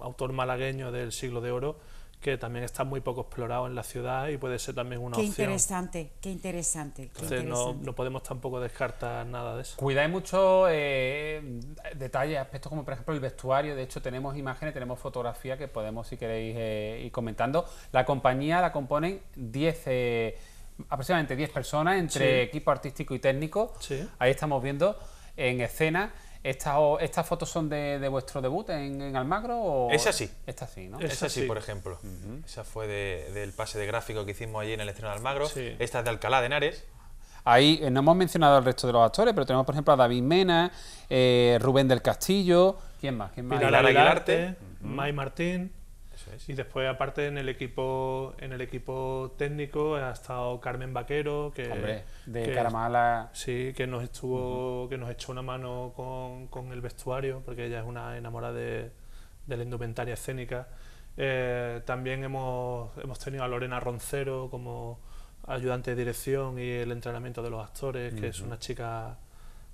autor malagueño del siglo de oro, que también está muy poco explorado en la ciudad y puede ser también una qué opción. Interesante, qué interesante, Entonces qué interesante. No, no, podemos tampoco descartar nada de eso. Cuidáis mucho eh, detalles, aspectos como por ejemplo el vestuario, de hecho tenemos imágenes, tenemos fotografía que podemos si queréis eh, ir comentando. La compañía la componen 10... Eh, aproximadamente 10 personas entre equipo artístico y técnico. Ahí estamos viendo en escena. ¿Estas estas fotos son de, vuestro debut en, Almagro? O... Esa sí. Esta sí, ¿no? Esa, sí, por ejemplo. Esa fue del pase de gráfico que hicimos allí en el estreno de Almagro. Esta es de Alcalá de Henares. Ahí eh, no hemos mencionado al resto de los actores, pero tenemos, por ejemplo, a David Mena, eh, Rubén del Castillo. ¿Quién más? ¿Quién más? Pilar Aguilarte, May Martín. Y después, aparte, en el equipo, en el equipo técnico ha estado Carmen Vaquero, que, de Caramala. Sí, que nos estuvo, que nos echó una mano con, el vestuario, porque ella es una enamorada de, la indumentaria escénica. Eh, también hemos, tenido a Lorena Roncero como ayudante de dirección y el entrenamiento de los actores, que es una chica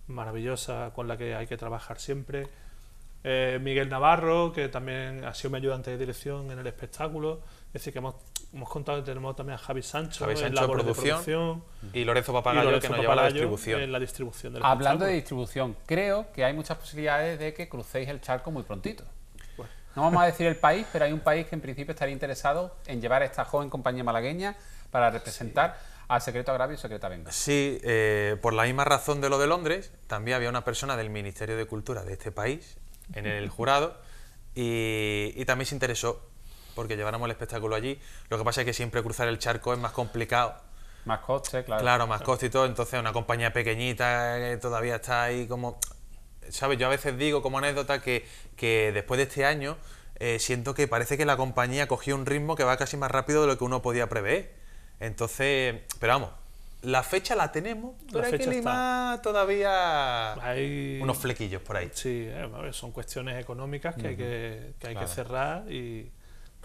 maravillosa con la que hay que trabajar siempre. Eh, Miguel Navarro, que también ha sido mi ayudante de dirección en el espectáculo. Es decir, que hemos, contado que tenemos también a Javi Sancho, en la producción, y Lorenzo Papagayo, que nos lleva la distribución. Hablando de distribución, creo que hay muchas posibilidades de que crucéis el charco muy prontito. No vamos a decir el país, pero hay un país que en principio estaría interesado en llevar a esta joven compañía malagueña para representar a Secreto Agravio y Secreta Venga. Sí, eh, por la misma razón de lo de Londres, también había una persona del Ministerio de Cultura de este país en el jurado y, también se interesó porque lleváramos el espectáculo allí. Lo que pasa es que siempre cruzar el charco es más complicado. Más coste, claro. Claro, más coste y todo. Entonces, una compañía pequeñita eh, todavía está ahí como. ¿Sabes? Yo a veces digo como anécdota que, después de este año eh, siento que parece que la compañía cogió un ritmo que va casi más rápido de lo que uno podía prever. Entonces, pero vamos, la fecha la tenemos, pero hay que Lima todavía hay... unos flequillos por ahí. Sí, eh, son cuestiones económicas que hay, que, cerrar y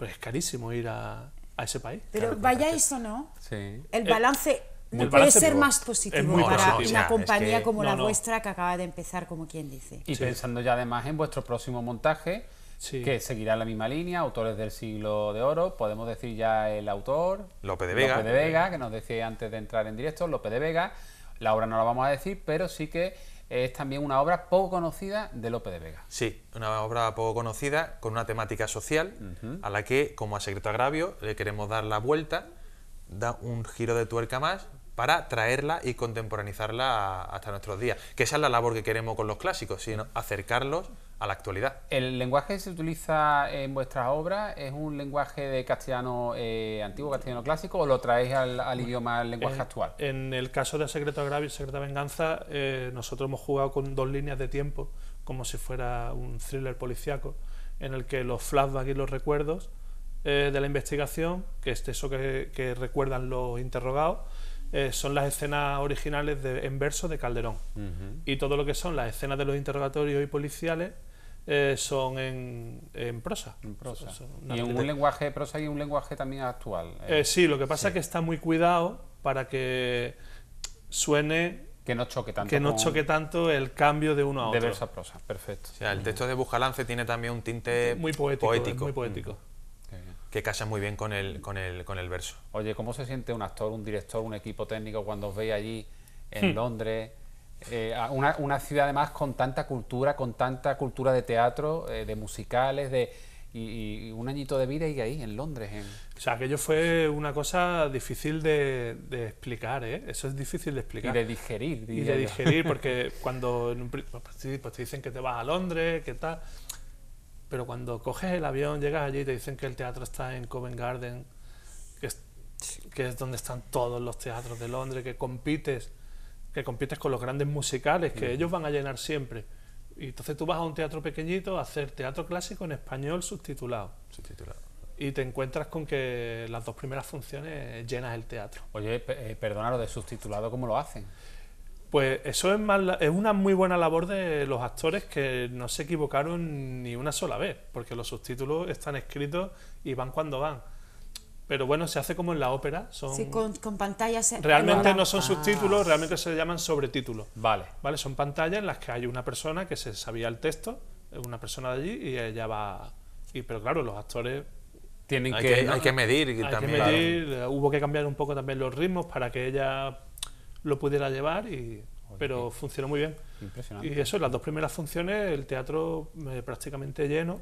es carísimo ir a, ese país. Pero vaya vayáis o no, el eh, balance no puede ser más positivo para una compañía como la vuestra que acaba de empezar, como quien dice. Y pensando ya además en vuestro próximo montaje que seguirá la misma línea, autores del siglo de oro, podemos decir ya el autor, ...Lope de Vega, de Vega que nos decía antes de entrar en directo, ...Lope de Vega, la obra no la vamos a decir, pero sí que es también una obra poco conocida de Lope de Vega. Sí, una obra poco conocida con una temática social a la que, como a Secreto Agravio, le queremos dar la vuelta, da un giro de tuerca más para traerla y contemporaneizarla hasta nuestros días. Que esa es la labor que queremos con los clásicos, sino acercarlos a la actualidad. ¿El lenguaje que se utiliza en vuestras obras es un lenguaje de castellano eh, antiguo, castellano clásico, o lo traéis al, idioma, al lenguaje actual? En el caso de Secreto Agravio y Secreta Venganza, eh, nosotros hemos jugado con dos líneas de tiempo, como si fuera un thriller policiaco, en el que los flashbacks y los recuerdos eh, de la investigación, que es eso que, recuerdan los interrogados, son las escenas originales en verso de Calderón. Y todo lo que son las escenas de los interrogatorios y policiales eh, son en, prosa. En prosa. y en un lenguaje de prosa y un lenguaje también actual. Eh. Eh, sí, lo que pasa es que está muy cuidado para que suene que no choque tanto. Que no choque tanto el cambio de uno a otro. De verso a prosa, perfecto. O sea, el texto de Bujalance tiene también un tinte muy poético. muy poético. Mm. Que casa muy bien con el, con, el, verso. Oye, ¿cómo se siente un actor, un director, un equipo técnico cuando os veis allí en hmm. Londres eh, una, ciudad además con tanta cultura, con tanta cultura de teatro, eh, de musicales, de y, un añito de vida y ahí, en Londres. O sea, aquello fue una cosa difícil de, explicar, ¿eh? Eso es difícil de explicar. Y de digerir. Y de digerir, [laughs] porque cuando en pues, pues, pues te dicen que te vas a Londres, que tal... Pero cuando coges el avión, llegas allí y te dicen que el teatro está en Covent Garden, que es, que es donde están todos los teatros de Londres, que compites que compites con los grandes musicales, que ellos van a llenar siempre. Y entonces tú vas a un teatro pequeñito a hacer teatro clásico en español subtitulado. Y te encuentras con que las dos primeras funciones llenas el teatro. Oye, eh, perdónalo, de subtitulado, ¿cómo lo hacen? Pues eso es, es una muy buena labor de los actores que no se equivocaron ni una sola vez, porque los subtítulos están escritos y van cuando van pero bueno, se hace como en la ópera. Son... Sí, con, pantallas. Eh, realmente no son subtítulos, ah. realmente se llaman sobretítulos. Vale. Vale, son pantallas en las que hay una persona que se sabía el texto, una persona de allí, y ella va. Y, pero claro, los actores. Tienen que, hay que medir hay Que medir, eh, Hubo que cambiar un poco también los ritmos para que ella lo pudiera llevar, y, pero funcionó muy bien. Impresionante. Y eso, las dos primeras funciones, el teatro eh, prácticamente lleno.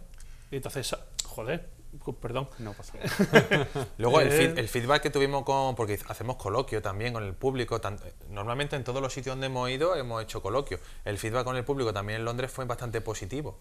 Y entonces, joder, Perdón. No pasa [laughs] Luego, eh. el, feedback que tuvimos con. Porque hacemos coloquio también con el público. normalmente en todos los sitios donde hemos ido hemos hecho coloquio. El feedback con el público también en Londres fue bastante positivo.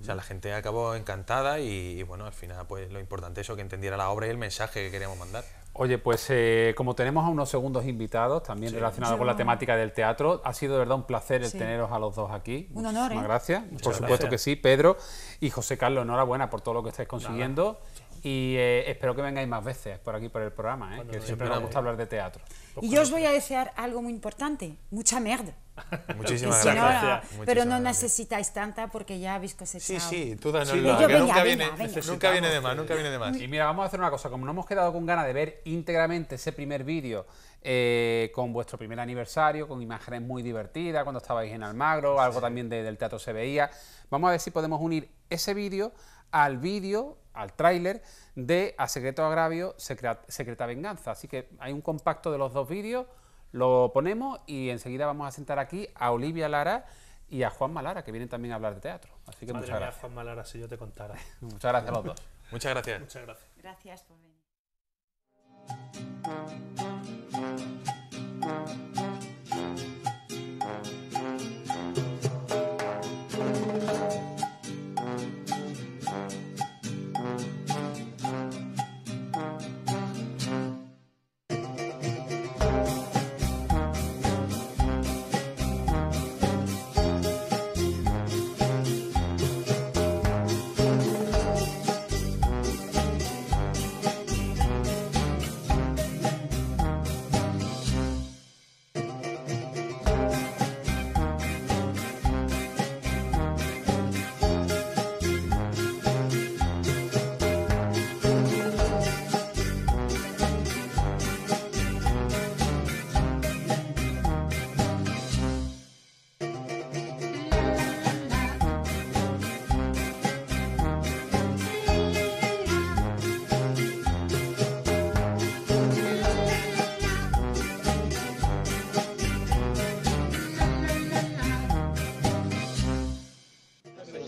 O sea, la gente acabó encantada y, bueno, al final, pues lo importante es eso, que entendiera la obra y el mensaje que queríamos mandar. Oye, pues eh, como tenemos a unos segundos invitados, también relacionados con la temática del teatro, ha sido de verdad un placer el teneros a los dos aquí. Un honor. ¿eh? gracias. por supuesto que sí, Pedro y José Carlos, enhorabuena por todo lo que estáis consiguiendo. Y eh, espero que vengáis más veces por aquí, por el programa, ¿eh? que siempre me gusta hablar de teatro. Y yo os voy a desear algo muy importante, mucha merda. [laughs] Muchísimas gracias. pero no necesitáis tanta porque ya habéis cosechado. Sí, sí, tú danos nunca, viene, de más, nunca viene de más. Y mira, vamos a hacer una cosa, como no hemos quedado con ganas de ver íntegramente ese primer vídeo eh, con vuestro primer aniversario, con imágenes muy divertidas, cuando estabais en Almagro, algo también del teatro se veía, vamos a ver si podemos unir ese vídeo al vídeo al tráiler de A Secreto Agravio, secreta, Venganza. Así que hay un compacto de los dos vídeos, lo ponemos y enseguida vamos a sentar aquí a Olivia Lara y a Juan Malara, que vienen también a hablar de teatro. Así que muchas gracias. Juan Malara, si yo te contara. [laughs] muchas gracias a los dos. muchas gracias. Muchas gracias. Gracias por venir.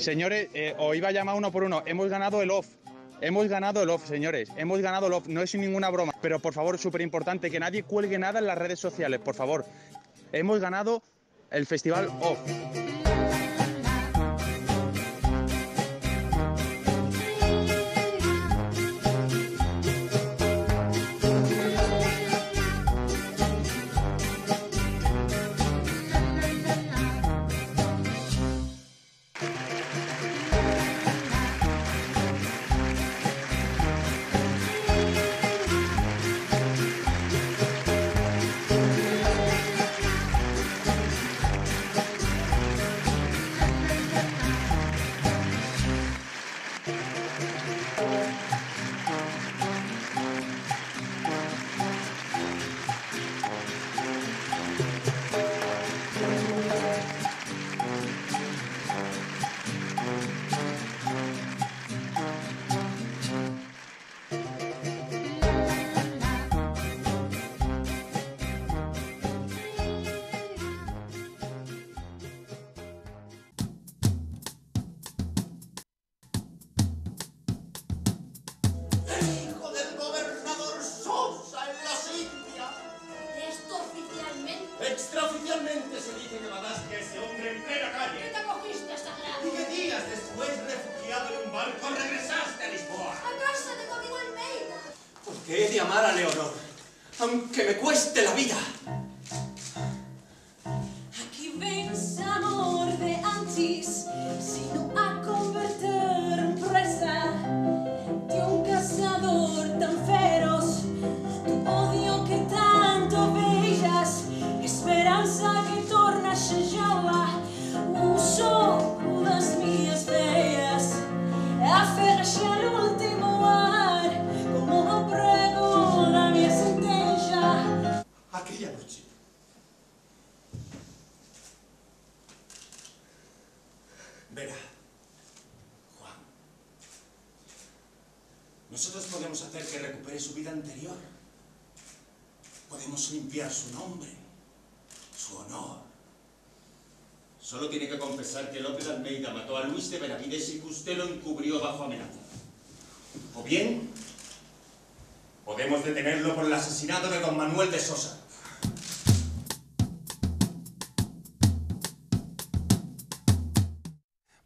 Señores, eh, os iba a llamar uno por uno. Hemos ganado el off. Hemos ganado el off, señores. Hemos ganado el off. No es ninguna broma. Pero por favor, súper importante, que nadie cuelgue nada en las redes sociales, por favor. Hemos ganado el festival off. su nombre, su honor. Solo tiene que confesar que López Almeida mató a Luis de Benavides y que usted lo encubrió bajo amenaza. O bien, podemos detenerlo por el asesinato de don Manuel de Sosa.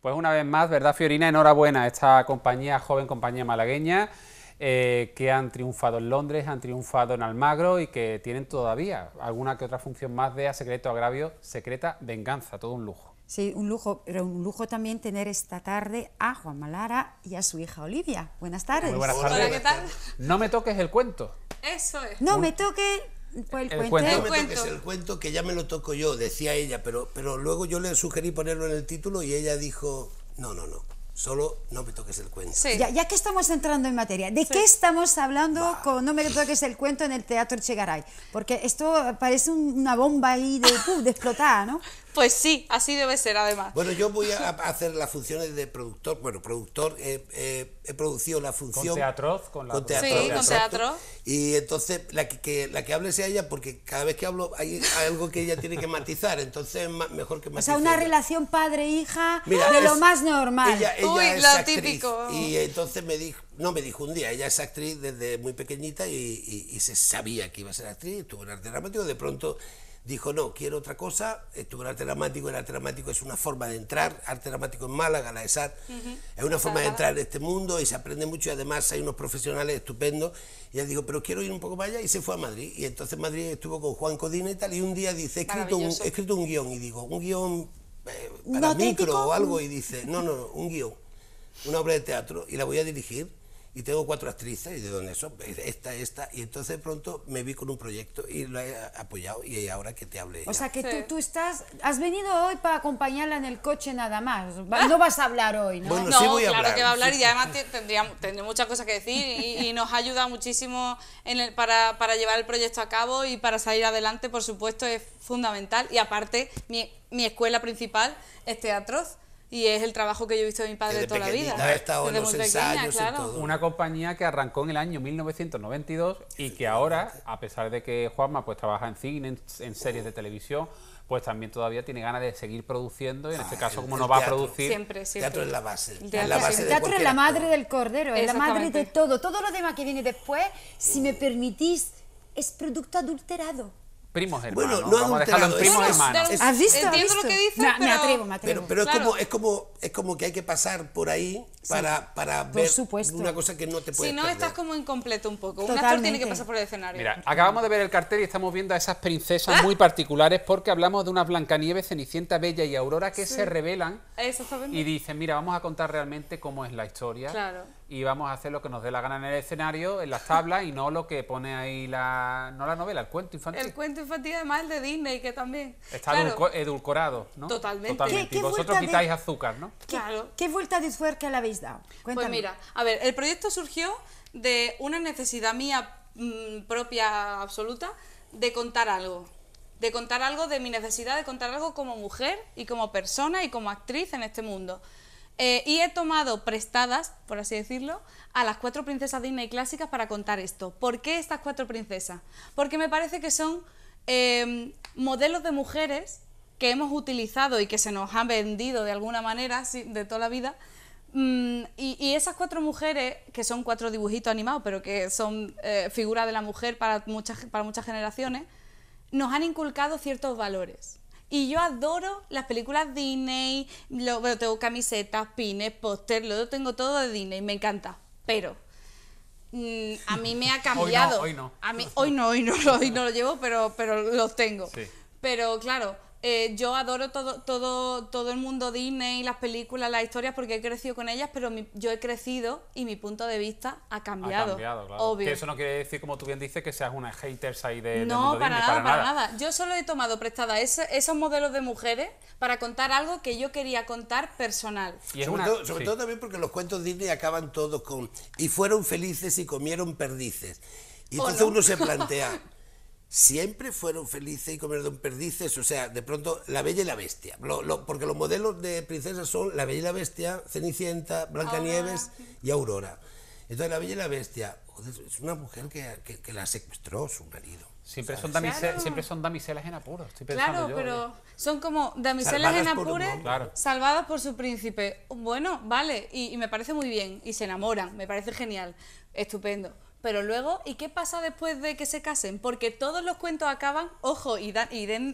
Pues una vez más, ¿verdad, Fiorina? Enhorabuena a esta compañía, joven compañía malagueña. Eh, que han triunfado en Londres, han triunfado en Almagro y que tienen todavía alguna que otra función más de a secreto agravio, secreta venganza, todo un lujo. Sí, un lujo, pero un lujo también tener esta tarde a Juan Malara y a su hija Olivia. Buenas tardes. ¿qué tal? No me toques el cuento. Eso es. No me toques el, el, cuento. No me el cuento que ya me lo toco yo, decía ella, pero, pero luego yo le sugerí ponerlo en el título y ella dijo, no, no, no, solo no me toques el cuento. Ya, que estamos entrando en materia, ¿de qué estamos hablando con No me toques el cuento en el Teatro Chegaray? Porque esto parece una bomba ahí de, uh, explotada, de ¿no? [laughs] Pues sí, así debe ser además. Bueno, yo voy a hacer las funciones de productor. Bueno, productor, eh, eh, he producido la función. Con teatro, con teatro, Sí, con teatro. Y entonces la que, la que hable sea ella, porque cada vez que hablo hay algo que ella tiene que matizar, entonces es mejor que matizar. O sea, una relación padre-hija de lo más normal. Uy, lo típico. Y entonces me dijo, no, me dijo un día, ella es actriz desde muy pequeñita y, se sabía que iba a ser actriz, tuvo un arte dramático, de pronto dijo, no, quiero otra cosa, estuvo en arte dramático, el arte dramático es una forma de entrar, arte dramático en Málaga, la ESAT, es una forma de entrar en este mundo y se aprende mucho y además hay unos profesionales estupendos. Y él dijo, pero quiero ir un poco más allá y se fue a Madrid. Y entonces Madrid estuvo con Juan Codina y tal, y un día dice, he escrito un, he escrito un guión y digo, un guión eh, para micro o algo, y dice, no, no, no, un guión, una obra de teatro y la voy a dirigir y tengo cuatro actrices, y de dónde son, esta, esta, y entonces de pronto me vi con un proyecto y lo he apoyado y ahora que te hable. O sea que tú, estás, has venido hoy para acompañarla en el coche nada más, no vas a hablar hoy, ¿no? no, claro que va a hablar y además tendría, muchas cosas que decir y, nos ayuda muchísimo el, para, llevar el proyecto a cabo y para salir adelante, por supuesto, es fundamental y aparte mi, mi escuela principal es teatro y es el trabajo que yo he visto de mi padre toda la vida. estado ensayos Una compañía que arrancó en el año 1992 y que ahora, a pesar de que Juanma pues trabaja en cine, en, series de televisión, pues también todavía tiene ganas de seguir produciendo y en este ah, caso como no va a producir teatro es la base teatro es la, madre del cordero es la madre de todo todo lo demás que viene después si me permitís es producto adulterado primos hermanos. Bueno, no Vamos a dejarlo en primos hermanos. ¿Has visto? Entiendo lo que dices, pero... Me atrevo, me atrevo. Pero, es, como, es, como, es como que hay que pasar por ahí para, ver una cosa que no te puede Si no, estás como incompleto un poco. Totalmente. Un actor tiene que pasar por el escenario. Mira, acabamos de ver el cartel y estamos viendo a esas princesas muy [laughs] particulares porque hablamos de una Blancanieves, Cenicienta, Bella y Aurora que se revelan y dicen, mira, vamos a contar realmente cómo es la historia. Claro y vamos a hacer lo que nos dé la gana en el escenario, en las tablas y no lo que pone ahí la novela, el cuento infantil. El cuento infantil además el de Disney que también está edulcorado, ¿no? Totalmente. y vosotros quitáis azúcar, ¿no? claro. ¿Qué vuelta de suerte le habéis dado? Pues mira, a ver, el proyecto surgió de una necesidad mía mm, propia absoluta de contar algo de contar algo de mi necesidad de contar algo como mujer y como persona y como actriz en este mundo. Eh, y he tomado prestadas, por así decirlo, a las cuatro princesas y clásicas para contar esto. ¿Por qué estas cuatro princesas? Porque me parece que son em, modelos de mujeres que hemos utilizado y que se nos han vendido de alguna manera de toda la vida. Mm, y, esas cuatro mujeres, que son cuatro dibujitos animados, pero que son eh, figura figuras de la mujer para para muchas generaciones, nos han inculcado ciertos valores. Y yo adoro las películas Disney, lo, tengo camisetas, pines, póster, lo tengo todo de Disney, me encanta. Pero mm, a mí me ha cambiado. hoy no, hoy no. [laughs] hoy no, hoy no, no lo llevo, pero, pero los tengo. Sí. Pero claro, eh, yo adoro todo, todo, todo el mundo Disney, las películas, las historias, porque he crecido con ellas, pero yo he crecido y mi punto de vista ha cambiado. Ha cambiado claro. obvio. Que eso no quiere decir, como tú bien dices, que seas una haters ahí de... No, para, nada, para, nada. Yo solo he tomado prestada esos modelos de mujeres para contar algo que yo quería contar personal. Y sobre, todo, también porque los cuentos Disney acaban todos con... Y fueron felices y comieron perdices. Y entonces uno se plantea... [laughs] siempre fueron felices y comieron perdices, o sea, de pronto la bella y la bestia, lo, lo, porque los modelos de princesas son la bella y la bestia, Cenicienta, Blancanieves y Aurora. Entonces la bella y la bestia, es una mujer que, la secuestró su marido. Siempre son, siempre son damiselas en apuros. Estoy claro, pero ¿eh? son como damiselas en apuros salvadas por su príncipe. Bueno, vale, y me parece muy bien, y se enamoran, me parece genial, estupendo pero luego, ¿y qué pasa después de que se casen? Porque todos los cuentos acaban, ojo, y,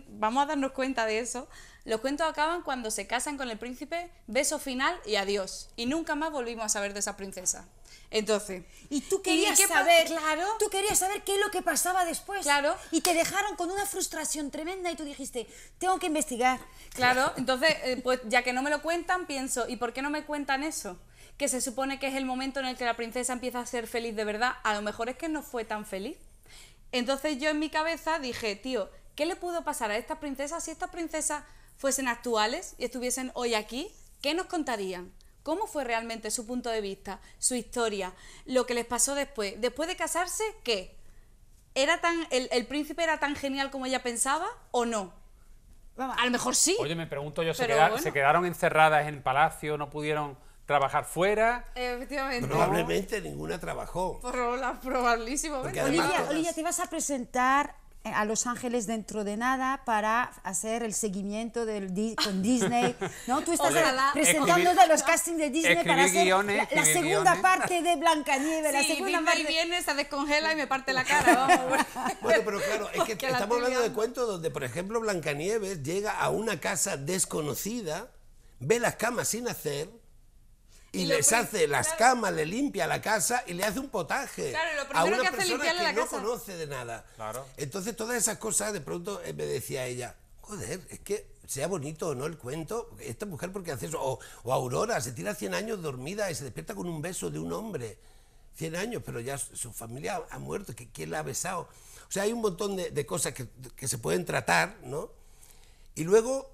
vamos a darnos cuenta de eso, los cuentos acaban cuando se casan con el príncipe, beso final y adiós. Y nunca más volvimos a saber de esa princesa. Entonces. Y tú querías saber. Claro. Tú querías saber qué es lo que pasaba después. Claro. Y te dejaron con una frustración tremenda y tú dijiste, tengo que investigar. Claro. Entonces, eh, pues ya que no me lo cuentan, pienso, ¿y por qué no me cuentan eso? que se supone que es el momento en el que la princesa empieza a ser feliz de verdad, a lo mejor es que no fue tan feliz. Entonces yo en mi cabeza dije, tío, ¿qué le pudo pasar a estas princesas si estas princesas fuesen actuales y estuviesen hoy aquí? ¿Qué nos contarían? ¿Cómo fue realmente su punto de vista, su historia, lo que les pasó después? Después de casarse, ¿qué? ¿Era tan, el, príncipe era tan genial como ella pensaba o no? A lo mejor sí. Oye, me pregunto yo, ¿se, ¿se quedaron encerradas en palacio? ¿No pudieron trabajar fuera. Efectivamente. Probablemente ninguna trabajó. Proba probabilísimamente. Olivia, Olivia, te vas a presentar eh, a Los Ángeles dentro de nada para hacer el seguimiento del con Disney. ¿no? Tú estás presentándote a los ah. castings de Disney para hacer la, segunda parte de Blancanieves. Sí, la segunda parte. Y viene, se descongela y me parte la cara. [laughs] bueno, pero claro, es que estamos hablando de cuentos donde, por ejemplo, Blancanieves llega a una casa desconocida, ve las camas sin hacer y, les hace las camas, le limpia la casa y le hace un potaje claro, lo a una que hace persona que la no conoce de nada. Claro. Entonces todas esas cosas de pronto eh, me decía ella, joder, es que sea bonito o no el cuento, esta mujer porque hace eso, o, Aurora, se tira 100 años dormida y se despierta con un beso de un hombre, 100 años, pero ya su, familia ha, muerto, que, ¿quién la ha besado? O sea, hay un montón de, cosas que, que se pueden tratar, ¿no? Y luego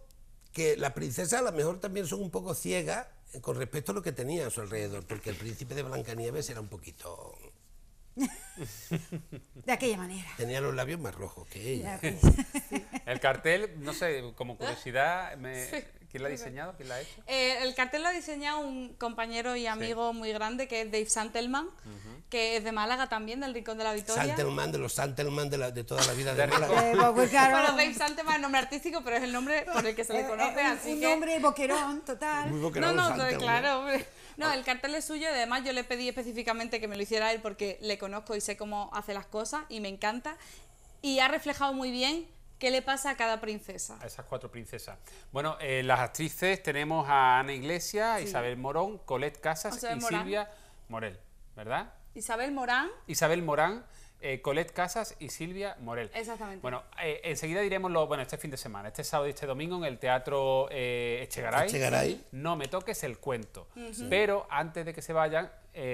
que la princesa, a lo mejor también son un poco ciegas con respecto a lo que tenía a su alrededor, porque el príncipe de Blancanieves era un poquito... [laughs] de aquella manera. Tenía los labios más rojos que ella. El cartel, no sé, como curiosidad, me... ¿Quién la ha diseñado? ¿Quién la ha hecho? Eh, el cartel lo ha diseñado un compañero y amigo muy grande que es Dave Santelman, que es de Málaga también, del Rincón de la Victoria. Santelman, de los Santelman de, toda la vida de Málaga. Pues, claro. bueno, Dave Santelman es nombre artístico, pero es el nombre por el que se le eh, eh, conoce. Eh, un nombre boquerón, total. Muy boquerón, no, no, pues, claro. No, el cartel es suyo además yo le pedí específicamente que me lo hiciera él porque le conozco y sé cómo hace las cosas y me encanta. Y ha reflejado muy bien ¿Qué le pasa a cada princesa? A esas cuatro princesas. Bueno, eh, las actrices tenemos a Ana Iglesias, Isabel Morón, Colette Casas y Silvia Morel, ¿verdad? Isabel Morán. Isabel Morán. Eh, Colette Casas y Silvia Morel. Exactamente. Bueno, eh, enseguida diremos lo, bueno, este fin de semana, este sábado y este domingo en el Teatro Echegaray. Echegaray. No me toques el cuento. Pero antes de que se vayan,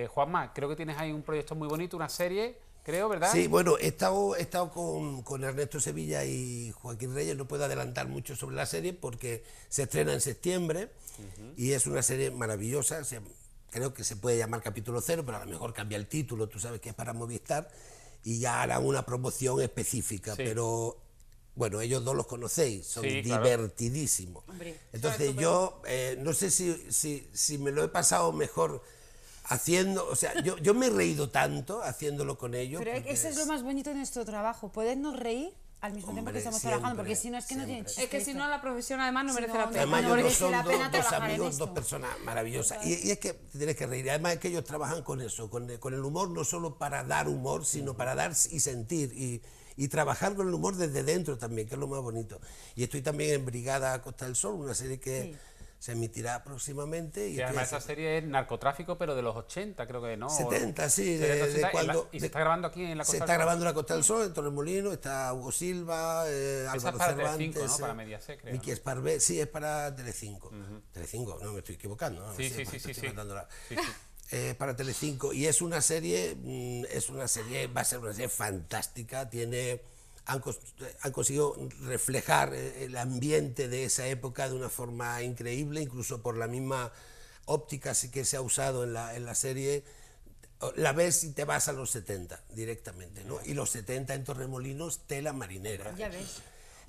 Juanma, creo que tienes ahí un proyecto muy bonito, una serie creo, ¿verdad? Sí, bueno, he estado, estado con, con, Ernesto Sevilla y Joaquín Reyes, no puedo adelantar mucho sobre la serie porque se estrena en septiembre y es una serie maravillosa, creo que se puede llamar capítulo cero, pero a lo mejor cambia el título, tú sabes que es para Movistar y ya hará una promoción específica, pero bueno, ellos dos los conocéis, son divertidísimos. Entonces yo eh, no sé si, si me lo he pasado mejor haciendo, o sea, yo, yo me he reído tanto haciéndolo con ellos. Pero eso es lo más bonito de nuestro trabajo, podernos reír al mismo tiempo que estamos trabajando, porque si no es que no tiene chiste. Es que si no la profesión además no merece la pena. Además no merece son la dos, pena dos amigos, dos personas maravillosas. Y, y, es que tienes que reír. Además es que ellos trabajan con eso, con, con el humor, no solo para dar humor, sino para dar y sentir. Y, y trabajar con el humor desde dentro también, que es lo más bonito. Y estoy también en Brigada Costa del Sol, una serie que se emitirá próximamente. Y, además esa serie es narcotráfico, pero de los 80, creo que no. 70, sí. De, cuando, y se está grabando aquí en la Costa Sol Se está grabando en la Costa del Sol, en Torremolino, está Hugo Silva, eh, Álvaro para Cervantes. ¿no? Eh, para Mediaset, creo. sí, es para Telecinco. Telecinco, no me estoy equivocando. Sí, sí, sí, sí, es eh, para Telecinco y es una serie mm, es una serie va a ser una serie fantástica tiene han, conseguido reflejar eh, el ambiente de esa época de una forma increíble, incluso por la misma óptica que se ha usado en la, en la serie. La ves y te vas a los 70 directamente, ¿no? Y los 70 en Torremolinos, tela marinera. Ya ves.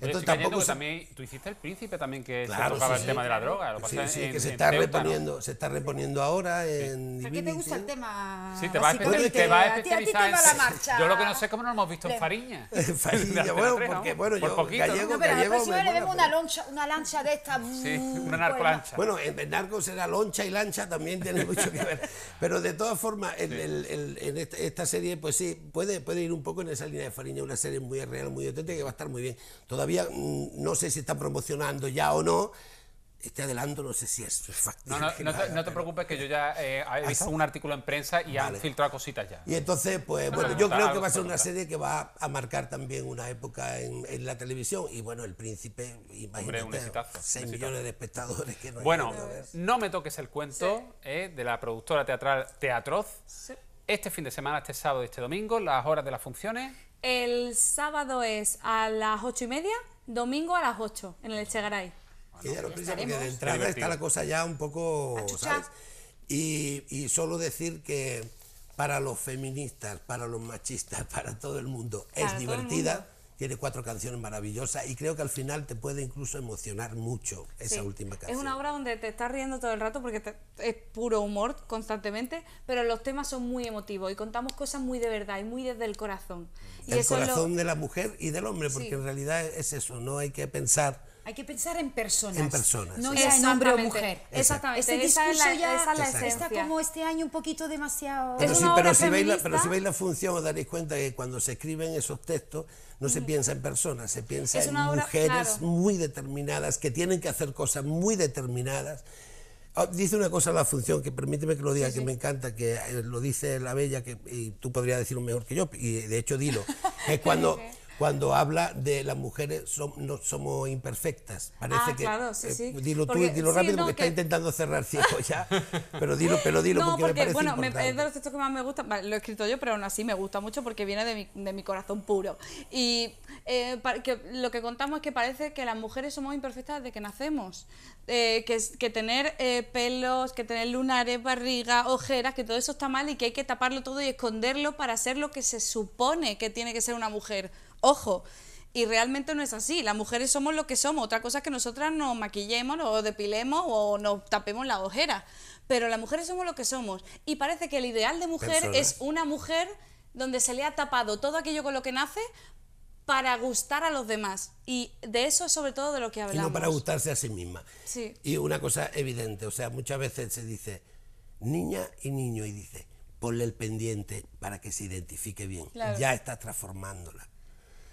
Entonces tampoco. También, tú hiciste El Príncipe también, que claro, se tocaba el tema de la droga. Lo sí, sí, en, que se está, reponiendo, se está reponiendo ahora en. ¿A qué te gusta el tema? Sí, te va a, especializar. la marcha. [laughs] Yo lo que no sé es cómo lo hemos visto en Fariña. [laughs] En Fariña, bueno, porque bueno, yo. Gallego, no, pero la le vemos una lancha, de estas. Sí, una narcolancha. Bueno, en narcos era loncha y lancha, también tiene mucho que ver. Pero de todas formas, en este, esta serie, pues sí, puede ir un poco en esa línea de Fariña, una serie muy real, muy auténtica, que va a estar muy bien. Todavía Mm, no sé si está promocionando ya o no. Este adelanto no sé si es No, te, preocupes que yo ya eh, he ah, visto un artículo en prensa y han filtrado cositas ya. Y entonces, pues bueno, yo creo que va a ser una serie que va a marcar también una época en, la televisión. Y bueno, El Príncipe, imagínate, 6 pues, millones de espectadores que no Bueno, no me toques el cuento eh, de la productora teatral Teatroz este fin de semana, este sábado y este domingo, las horas de las funciones. El sábado es a las ocho y media, domingo a las 8 en el Echegaray. ya lo de entrada está la cosa ya un poco, ¿sabes? Y, solo decir que para los feministas, para los machistas, [laughs] para todo el mundo es divertida tiene cuatro canciones maravillosas y creo que al final te puede incluso emocionar mucho esa última canción. Es una obra donde te estás riendo todo el rato porque es puro humor constantemente, pero los temas son muy emotivos y contamos cosas muy de verdad y muy desde el corazón. Y el corazón de la mujer y del hombre, porque en realidad es eso, no hay que pensar hay que pensar en personas. En personas. No ya en hombre o mujer. Exactamente. Este discurso ya está como este año un poquito demasiado... Pero, si, veis la, función os daréis cuenta que cuando se escriben esos textos no se piensa en personas, se piensa en mujeres muy determinadas que tienen que hacer cosas muy determinadas. Ah, dice una cosa la función, que permíteme que lo diga, que me encanta, que eh, lo dice la bella, que y tú podrías decirlo mejor que yo, y de hecho dilo. [laughs] Es cuando, cuando habla de las mujeres no, somos imperfectas. Parece ah, claro, sí, eh, sí. dilo tú, dilo rápido, porque está intentando cerrar ciego ya. Pero dilo, pero dilo, no, porque, bueno, es de los textos que más me gusta, lo he escrito yo, pero aún así me gusta mucho porque viene de mi, de mi corazón puro. Y eh, lo que contamos es que parece que las mujeres somos imperfectas desde que nacemos. Eh, que, tener eh, pelos, que tener lunares, barriga, ojeras, que todo eso está mal y que hay que taparlo todo y esconderlo para ser lo que se supone que tiene que ser una mujer Ojo, y realmente no es así. Las mujeres somos lo que somos. Otra cosa es que nosotras nos maquillemos, o depilemos o nos tapemos la ojera. Pero las mujeres somos lo que somos. Y parece que el ideal de mujer es una mujer donde se le ha tapado todo aquello con lo que nace para gustar a los demás. Y de eso es sobre todo de lo que hablamos. Y no para gustarse a sí misma. Y una cosa evidente, o sea, muchas veces se dice niña y niño y dice, ponle el pendiente para que se identifique bien. Ya estás transformándola.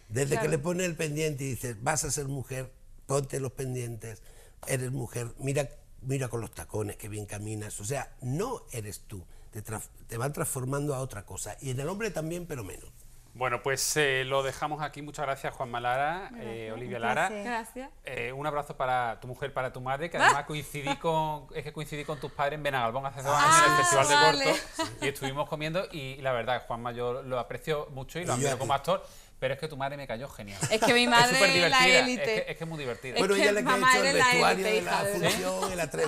Desde que le pone el pendiente y dices vas a ser mujer, ponte los pendientes, eres mujer, mira, mira con los tacones, que bien caminas. O sea, no eres tú, te, te van transformando a otra cosa. Y en el hombre también, pero menos. Bueno, pues eh, lo dejamos aquí. Muchas gracias, Juan Malara, eh, Olivia Lara. Gracias. Eh, un abrazo para tu mujer, para tu madre, que ah. además coincidí [laughs] con, es que coincidí con tus padres en Benagalbón hace dos ah, años en el Festival de Corto y estuvimos comiendo y la verdad, Juanma, yo lo aprecio mucho y lo admiro como actor. Pero es que tu madre me cayó genial. Es que mi madre es la élite. Es que, es que es muy divertida. Bueno, ella le que ha hecho el vestuario de la función, y la tres.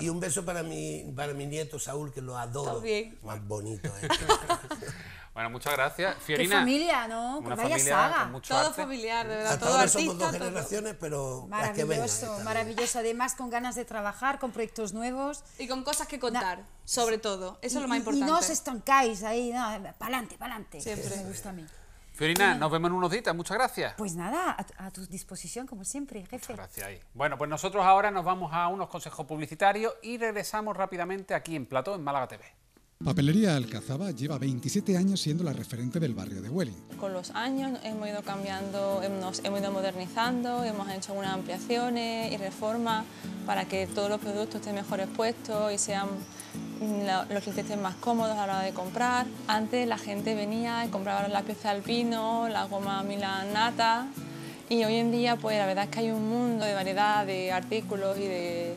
Y ah, un beso para mi, para mi nieto Saúl, que lo adoro. Más bonito. ¿eh? [laughs] Bueno, muchas gracias. Fiorina. Qué familia, ¿no? Una familia saga. todo familiar, de verdad. todo ahora artista, somos dos generaciones, pero ¿eh? maravilloso, maravilloso. Además, con ganas de trabajar, con proyectos nuevos y con cosas que contar, sobre todo. Eso es lo más importante. Y no os estancáis ahí, no, para adelante, para adelante. Siempre. Me gusta a mí. Fiorina, nos vemos en unos días. Muchas gracias. Pues nada, a, tu disposición, como siempre, jefe. gracias. Ahí. Bueno, pues nosotros ahora nos vamos a unos consejos publicitarios y regresamos rápidamente aquí en Plató, en Málaga TV. Papelería Alcazaba lleva 27 años siendo la referente del barrio de Welling. Con los años hemos ido cambiando, hemos ido modernizando, hemos hecho algunas ampliaciones y reformas para que todos los productos estén mejor expuestos y sean mm, los clientes estén más cómodos a la hora de comprar. Antes la gente venía y compraba la pieza alpino, la goma Milan nata y hoy en día pues la verdad es que hay un mundo de variedad de artículos y de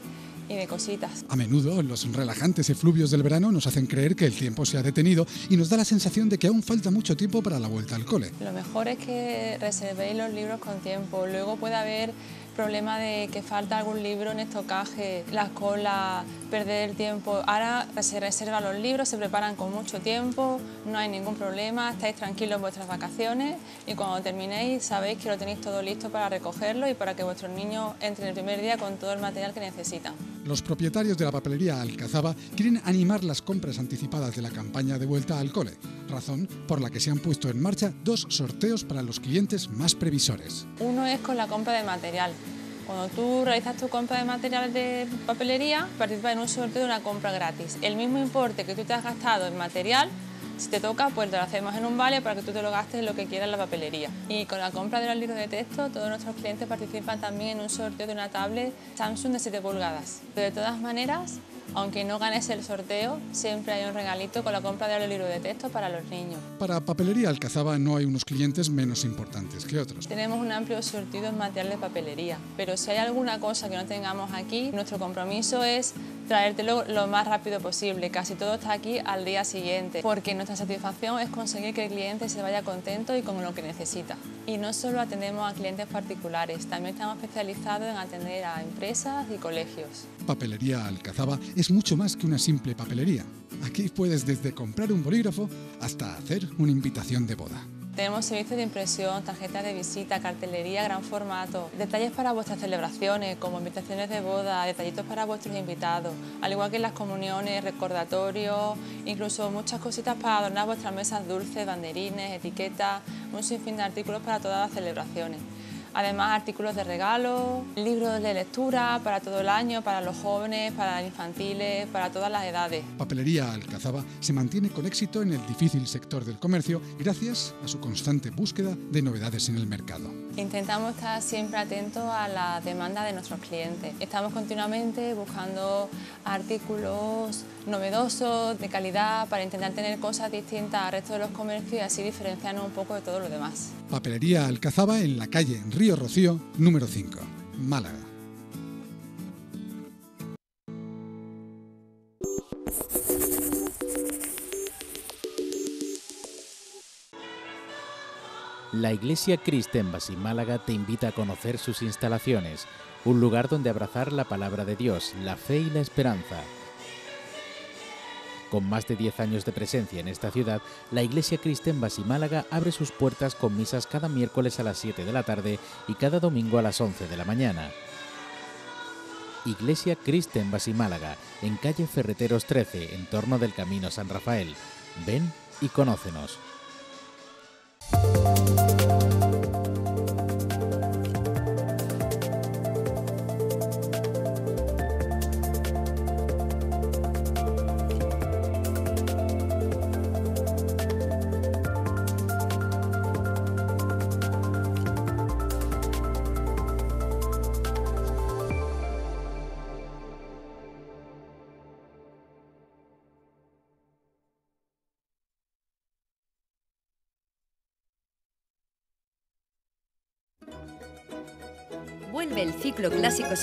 y de cositas. A menudo, los relajantes fluvios del verano nos hacen creer que el tiempo se ha detenido y nos da la sensación de que aún falta mucho tiempo para la vuelta al cole. Lo mejor es que reservéis los libros con tiempo. Luego puede haber problema de que falta algún libro en estocaje, ...la colas, perder el tiempo. Ahora se reservan los libros, se preparan con mucho tiempo, no hay ningún problema, estáis tranquilos en vuestras vacaciones y cuando terminéis sabéis que lo tenéis todo listo para recogerlo y para que vuestros niños entren el primer día con todo el material que necesitan. Los propietarios de la papelería Alcazaba quieren animar las compras anticipadas de la campaña de vuelta al cole, razón por la que se han puesto en marcha dos sorteos para los clientes más previsores. Uno es con la compra de material. Cuando tú realizas tu compra de material de papelería, participas en un sorteo de una compra gratis. El mismo importe que tú te has gastado en material si te toca, pues te lo hacemos en un vale para que tú te lo gastes en lo que quieras en la papelería. Y con la compra de los libros de texto, todos nuestros clientes participan también en un sorteo de una tablet Samsung de 7 pulgadas. De todas maneras, aunque no ganes el sorteo, siempre hay un regalito con la compra de los libros de texto para los niños. Para Papelería Alcazaba no hay unos clientes menos importantes que otros. Tenemos un amplio surtido en material de papelería, pero si hay alguna cosa que no tengamos aquí, nuestro compromiso es traértelo lo más rápido posible. Casi todo está aquí al día siguiente, porque nuestra satisfacción es conseguir que el cliente se vaya contento y con lo que necesita. Y no solo atendemos a clientes particulares, también estamos especializados en atender a empresas y colegios. Papelería Alcazaba es mucho más que una simple papelería. Aquí puedes desde comprar un bolígrafo hasta hacer una invitación de boda. Tenemos servicios de impresión, tarjetas de visita, cartelería, gran formato, detalles para vuestras celebraciones, como invitaciones de boda, detallitos para vuestros invitados, al igual que las comuniones, recordatorios, incluso muchas cositas para adornar vuestras mesas dulces, banderines, etiquetas, un sinfín de artículos para todas las celebraciones. Además, artículos de regalo, libros de lectura para todo el año, para los jóvenes, para infantiles, para todas las edades. Papelería Alcazaba se mantiene con éxito en el difícil sector del comercio gracias a su constante búsqueda de novedades en el mercado. Intentamos estar siempre atentos a la demanda de nuestros clientes. Estamos continuamente buscando artículos novedosos, de calidad, para intentar tener cosas distintas al resto de los comercios y así diferenciarnos un poco de todo lo demás. Papelería Alcazaba en la calle Río Rocío, número 5, Málaga. La Iglesia en Basí Málaga te invita a conocer sus instalaciones, un lugar donde abrazar la palabra de Dios, la fe y la esperanza con más de 10 años de presencia en esta ciudad, la Iglesia cristian y Málaga abre sus puertas con misas cada miércoles a las 7 de la tarde y cada domingo a las 11 de la mañana. Iglesia cristian y Málaga, en calle Ferreteros 13, en torno del Camino San Rafael. Ven y conócenos.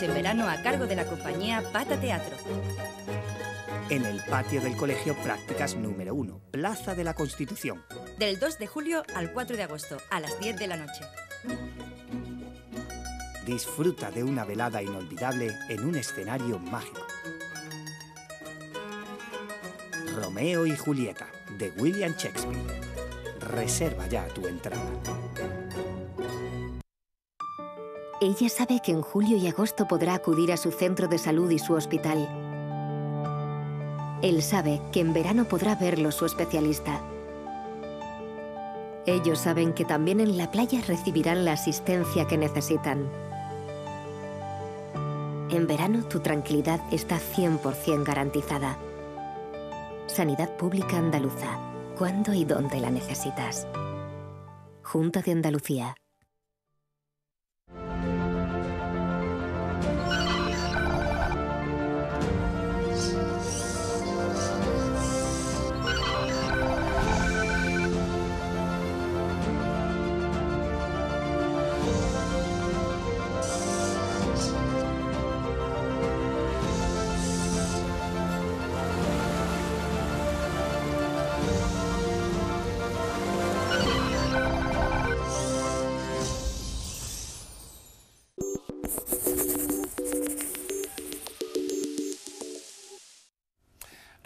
en Verano a cargo de la compañía Pata Teatro. En el patio del colegio Prácticas número 1, Plaza de la Constitución. Del 2 de julio al 4 de agosto, a las 10 de la noche. Disfruta de una velada inolvidable en un escenario mágico. Romeo y Julieta, de William Shakespeare. Reserva ya tu entrada. Ella sabe que en julio y agosto podrá acudir a su centro de salud y su hospital. Él sabe que en verano podrá verlo su especialista. Ellos saben que también en la playa recibirán la asistencia que necesitan. En verano tu tranquilidad está 100% garantizada. Sanidad Pública Andaluza. ¿Cuándo y dónde la necesitas? Junta de Andalucía.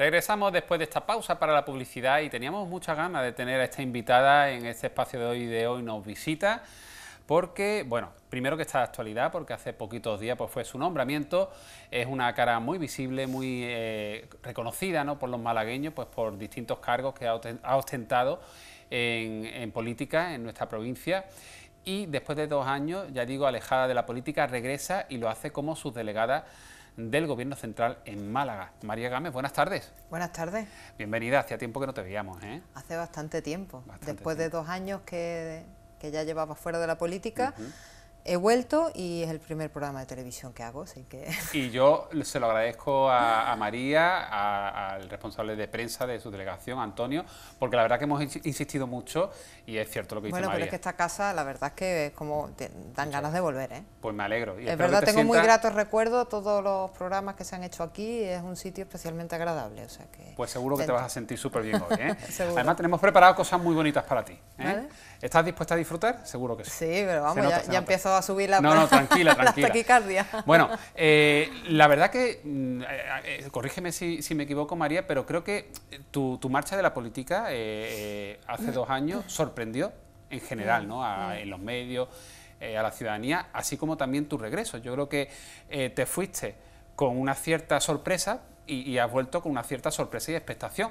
Regresamos después de esta pausa para la publicidad y teníamos muchas ganas de tener a esta invitada en este espacio de hoy de hoy nos visita porque, bueno, primero que está de actualidad, porque hace poquitos días pues, fue su nombramiento, es una cara muy visible, muy eh, reconocida por los malagueños, pues por distintos cargos que ha ostentado en, política en nuestra provincia y después de dos años, ya digo, alejada de la política, regresa y lo hace como subdelegada delegada del Gobierno Central en Málaga. María Gámez, buenas tardes. Buenas tardes. Bienvenida, hacía tiempo que no te veíamos. ¿eh? Hace bastante tiempo, después de dos años que, que ya llevaba fuera de la política he vuelto y es el primer programa de televisión que hago, así que... Y yo se lo agradezco a, María, al responsable de prensa de su delegación, Antonio, porque la verdad que hemos insistido mucho y es cierto lo que dice bueno, María. Bueno, pero es que esta casa, la verdad es que es como dan ganas de volver, ¿eh? Pues me alegro. es verdad, tengo muy gratos recuerdos, todos los programas que se han hecho aquí, es un sitio especialmente agradable, o sea que... Pues seguro que te vas a sentir súper bien hoy, ¿eh? [laughs] Además tenemos preparado cosas muy bonitas para ti, ¿eh? ¿Estás dispuesta a disfrutar? Seguro que sí. Sí, pero vamos, ya, empiezo a subir la... No, no, [laughs] tranquila, la taquicardia. Bueno, [laughs] eh, la verdad que, mm, eh, eh, corrígeme si, me equivoco, María, pero creo que tu, marcha de la política hace dos años sorprendió en general, ¿no? Mm, mm. en los medios, a la ciudadanía, así como también tu regreso. Yo creo que te fuiste con una cierta sorpresa, y, has vuelto con una cierta sorpresa y expectación.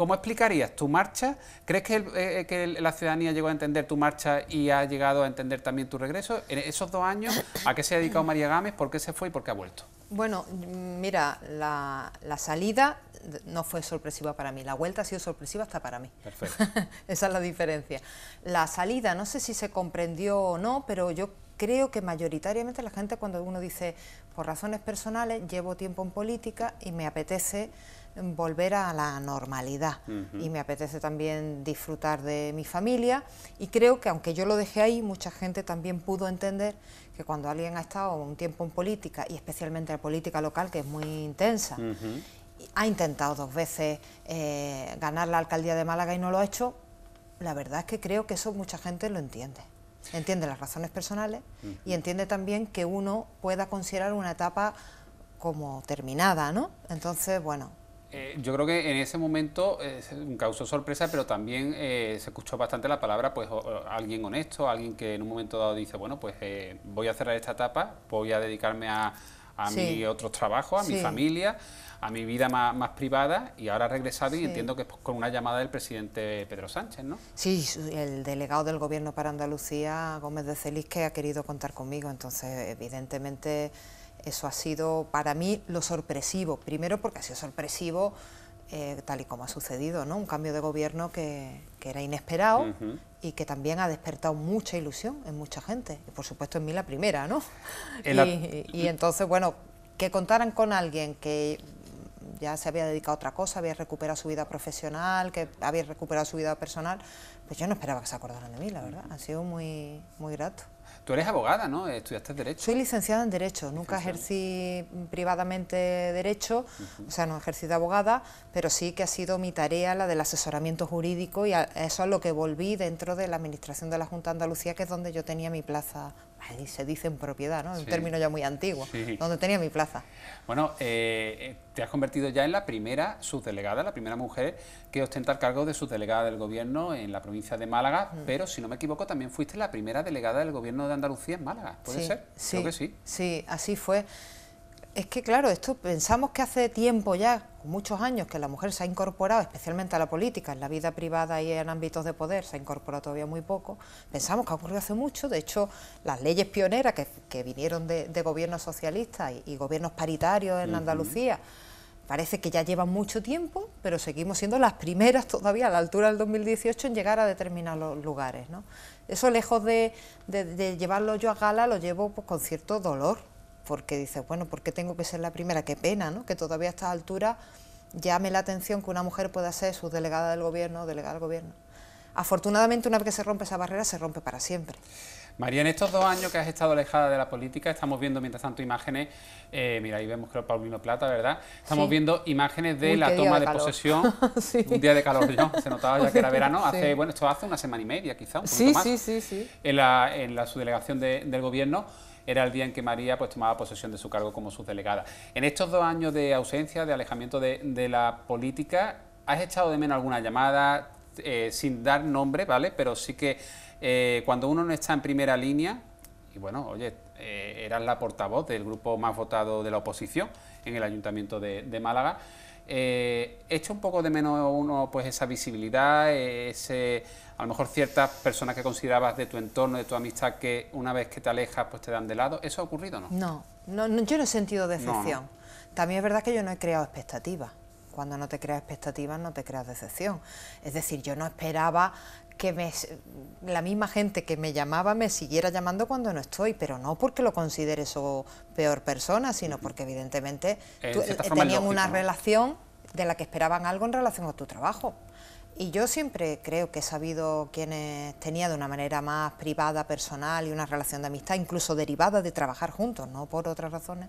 ¿Cómo explicarías tu marcha? ¿Crees que, eh, eh, la ciudadanía llegó a entender tu marcha y ha llegado a entender también tu regreso? En esos dos años, ¿a qué se ha dedicado María Gámez? ¿Por qué se fue y por qué ha vuelto? Bueno, mira, la, la, salida no fue sorpresiva para mí, la vuelta ha sido sorpresiva hasta para mí. Perfecto. [laughs] Esa es la diferencia. La salida, no sé si se comprendió o no, pero yo creo que mayoritariamente la gente cuando uno dice, por razones personales, llevo tiempo en política y me apetece volver a la normalidad y me apetece también disfrutar de mi familia y creo que aunque yo lo dejé ahí, mucha gente también pudo entender que cuando alguien ha estado un tiempo en política y especialmente en política local que es muy intensa, ha intentado dos veces eh, ganar la alcaldía de Málaga y no lo ha hecho, la verdad es que creo que eso mucha gente lo entiende. Entiende las razones personales y entiende también que uno pueda considerar una etapa como terminada, ¿no? Entonces, bueno, eh, yo creo que en ese momento eh, causó sorpresa, pero también eh, se escuchó bastante la palabra, pues, alguien honesto, alguien que en un momento dado dice, bueno, pues voy a cerrar esta etapa, voy a dedicarme a, a mi otro otros a mi familia, a mi vida más, privada, y ahora regresado regresado y entiendo que con una llamada del presidente Pedro Sánchez, ¿no? Sí, el delegado del gobierno para Andalucía, Gómez de Celis, que ha querido contar conmigo, entonces, evidentemente eso ha sido para mí lo sorpresivo, primero porque ha sido sorpresivo eh, tal y como ha sucedido, ¿no? un cambio de gobierno que, era inesperado y que también ha despertado mucha ilusión en mucha gente, y por supuesto en mí la primera, ¿no? [laughs] Y, entonces, bueno, que contaran con alguien que ya se había dedicado a otra cosa, había recuperado su vida profesional, que había recuperado su vida personal, pues yo no esperaba que se acordaran de mí, la verdad, ha sido muy, muy grato. Tú eres abogada, ¿no? Estudiaste Derecho. Soy licenciada en Derecho, nunca ejercí privadamente Derecho, o sea, no ejercí de abogada, pero sí que ha sido mi tarea la del asesoramiento jurídico y eso es lo que volví dentro de la Administración de la Junta de Andalucía, que es donde yo tenía mi plaza ahí se dice en propiedad, ¿no? un término ya muy antiguo, donde tenía mi plaza. Bueno, eh, te has convertido ya en la primera subdelegada, la primera mujer que ostenta el cargo de subdelegada del gobierno en la provincia de Málaga, mm. pero si no me equivoco también fuiste la primera delegada del gobierno de Andalucía en Málaga, ¿puede ser? Sí, sí. Sí, así fue es que claro, esto pensamos que hace tiempo ya, muchos años, que la mujer se ha incorporado, especialmente a la política, en la vida privada y en ámbitos de poder, se ha incorporado todavía muy poco. Pensamos que ha ocurrido hace mucho, de hecho, las leyes pioneras que, vinieron de, gobiernos socialistas y, gobiernos paritarios en Andalucía, parece que ya llevan mucho tiempo, pero seguimos siendo las primeras todavía a la altura del 2018 en llegar a determinados lugares. ¿no? Eso lejos de, llevarlo yo a gala, lo llevo pues, con cierto dolor, porque dices, bueno, ¿por qué tengo que ser la primera? Qué pena, ¿no? Que todavía a esta altura... llame la atención que una mujer pueda ser ...su delegada del gobierno o delegada del gobierno. Afortunadamente, una vez que se rompe esa barrera, se rompe para siempre. María, en estos dos años que has estado alejada de la política, estamos viendo mientras tanto imágenes, eh, mira, ahí vemos que creo Paulino Plata, ¿verdad? Estamos viendo imágenes de la toma de, posesión, [laughs] un día de calor, ¿no? se notaba ya que era [laughs] verano, hace, bueno, esto hace una semana y media quizá, un poquito más, en la, en la subdelegación del gobierno era el día en que María pues, tomaba posesión de su cargo como subdelegada. En estos dos años de ausencia, de alejamiento de, la política, ¿has echado de menos alguna llamada eh, sin dar nombre, ¿vale? Pero sí que eh, cuando uno no está en primera línea, y bueno, oye, eh, eras la portavoz del grupo más votado de la oposición en el Ayuntamiento de Málaga, eh, hecho un poco de menos uno pues esa visibilidad, eh, ese, a lo mejor ciertas personas que considerabas de tu entorno, de tu amistad, que una vez que te alejas pues te dan de lado. ¿Eso ha ocurrido o no? no? No, yo no he sentido decepción. También es verdad que yo no he creado expectativas cuando no te creas expectativas no te creas decepción. Es decir, yo no esperaba que la misma gente que me llamaba me siguiera llamando cuando no estoy, pero no porque lo considere su peor persona, sino porque evidentemente eh, eh, tenían una relación de la que esperaban algo en relación a tu trabajo. Y yo siempre creo que he sabido quienes tenía de una manera más privada, personal y una relación de amistad, incluso derivada de trabajar juntos, no por otras razones.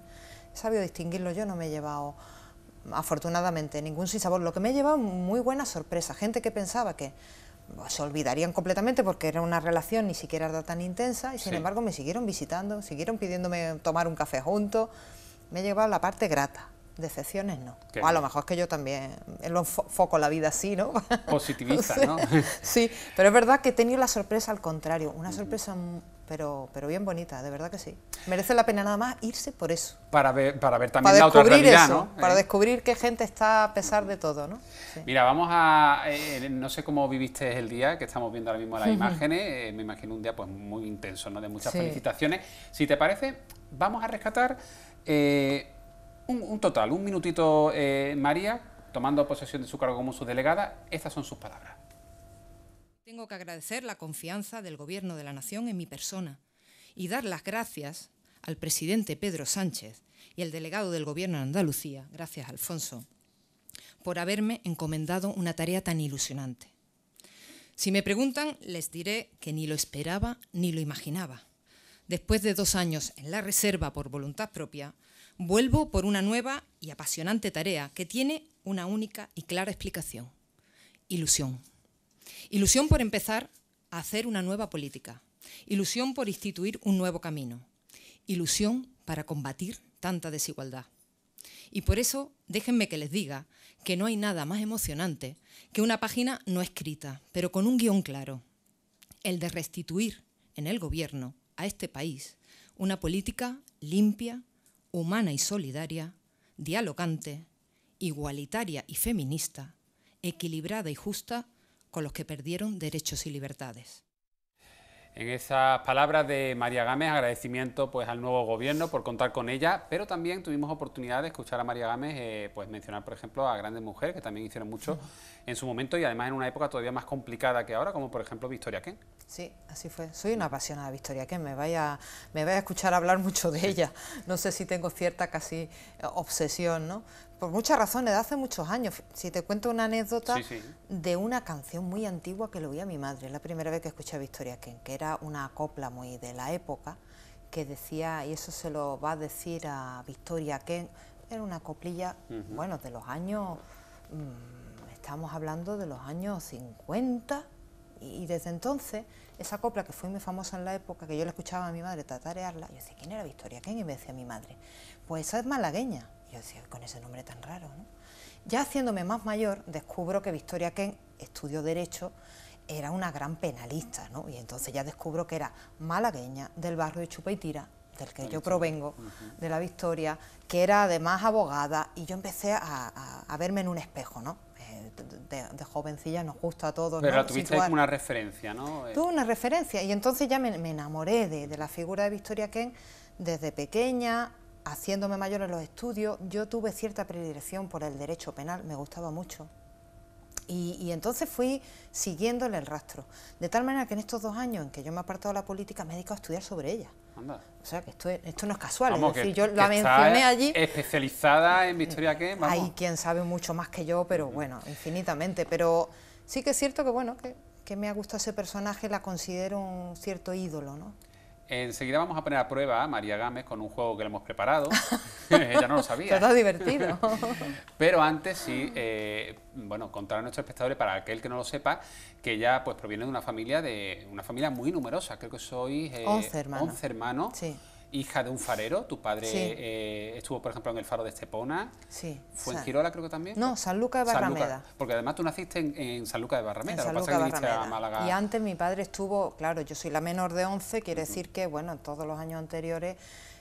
He sabido distinguirlo, yo no me he llevado afortunadamente ningún sabor... Lo que me ha llevado muy buena sorpresa, gente que pensaba que se olvidarían completamente porque era una relación ni siquiera tan intensa y sin embargo me siguieron visitando, siguieron pidiéndome tomar un café junto... me he llevado la parte grata decepciones no. a lo mejor es que yo también lo enfoco la vida así, ¿no? [laughs] Positivista, ¿no? [laughs] sí, pero es verdad que he tenido la sorpresa al contrario, una sorpresa pero, pero bien bonita, de verdad que sí. Merece la pena nada más irse por eso. Para ver, para ver también la otra realidad, ¿no? Para eh. descubrir qué gente está a pesar de todo, ¿no? Mira, vamos a... Eh, no sé cómo viviste el día, que estamos viendo ahora mismo las imágenes, eh, me imagino un día pues muy intenso, ¿no? De muchas felicitaciones. Si te parece, vamos a rescatar un, total, un minutito, eh, María, tomando posesión de su cargo como su delegada, estas son sus palabras. Tengo que agradecer la confianza del Gobierno de la Nación en mi persona y dar las gracias al presidente Pedro Sánchez y al delegado del Gobierno de Andalucía, gracias Alfonso, por haberme encomendado una tarea tan ilusionante. Si me preguntan, les diré que ni lo esperaba ni lo imaginaba. Después de dos años en la reserva por voluntad propia, Vuelvo por una nueva y apasionante tarea que tiene una única y clara explicación. Ilusión. Ilusión por empezar a hacer una nueva política. Ilusión por instituir un nuevo camino. Ilusión para combatir tanta desigualdad. Y por eso déjenme que les diga que no hay nada más emocionante que una página no escrita, pero con un guión claro. El de restituir en el gobierno a este país una política limpia, humana y solidaria, dialogante, igualitaria y feminista, equilibrada y justa con los que perdieron derechos y libertades. En esas palabras de María Gámez, agradecimiento pues, al nuevo gobierno por contar con ella, pero también tuvimos oportunidad de escuchar a María Gámez eh, pues, mencionar, por ejemplo, a grandes mujeres que también hicieron mucho en su momento y además en una época todavía más complicada que ahora, como por ejemplo Victoria Kent. Sí, así fue. Soy una apasionada de Victoria Ken, me vaya, me vaya a escuchar hablar mucho de ella. No sé si tengo cierta casi eh, obsesión, ¿no? Por muchas razones, de hace muchos años. Si te cuento una anécdota de una canción muy antigua que lo oí a mi madre, la primera vez que escuché a Victoria Ken, que era una copla muy de la época, que decía, y eso se lo va a decir a Victoria Ken, era una coplilla, bueno, de los años, mm, estamos hablando de los años 50, y, desde entonces, esa copla que fue muy famosa en la época, que yo la escuchaba a mi madre tatarearla, yo decía, ¿quién era Victoria Ken? Y me decía mi madre, pues esa es malagueña. Y yo decía, con ese nombre tan raro, ¿no? Ya haciéndome más mayor, descubro que Victoria Ken estudió Derecho, era una gran penalista, ¿no? Y entonces ya descubro que era malagueña del barrio de Tira, del que yo provengo, de la Victoria, que era además abogada, y yo empecé a verme en un espejo, ¿no? de, jovencilla nos gusta a todos. Pero pues tuviste una referencia, ¿no? Eh. Tuve una referencia y entonces ya me, enamoré de, la figura de Victoria Ken... desde pequeña, haciéndome mayor en los estudios. Yo tuve cierta predilección por el derecho penal, me gustaba mucho. Y, y entonces fui siguiéndole el rastro. De tal manera que en estos dos años en que yo me he apartado de la política, me he dedicado a estudiar sobre ella. O sea, que esto, no es casual. yo la mencioné allí. Especializada en Victoria que Hay quien sabe mucho más que yo, pero mm. bueno, infinitamente. Pero sí que es cierto que, bueno, que, que me ha gustado ese personaje, la considero un cierto ídolo, ¿no? Enseguida vamos a poner a prueba a María Gámez con un juego que le hemos preparado. [laughs] Ella no lo sabía. Está divertido. [laughs] Pero antes sí, eh, bueno, contar a nuestros espectadores, para aquel que no lo sepa, que ella pues proviene de una familia de una familia muy numerosa. Creo que sois... Eh, once 11 hermanos. hermanos. Sí hija de un farero. Tu padre eh, estuvo, por ejemplo, en el faro de Estepona. Sí. ¿Fue en Girola creo que también? No, San Luca de Barrameda. porque además tú naciste en, en Sanlúcar de Barrameda. lo que pasa Málaga. Y antes mi padre estuvo, claro, yo soy la menor de 11, quiere decir que, bueno, todos los años anteriores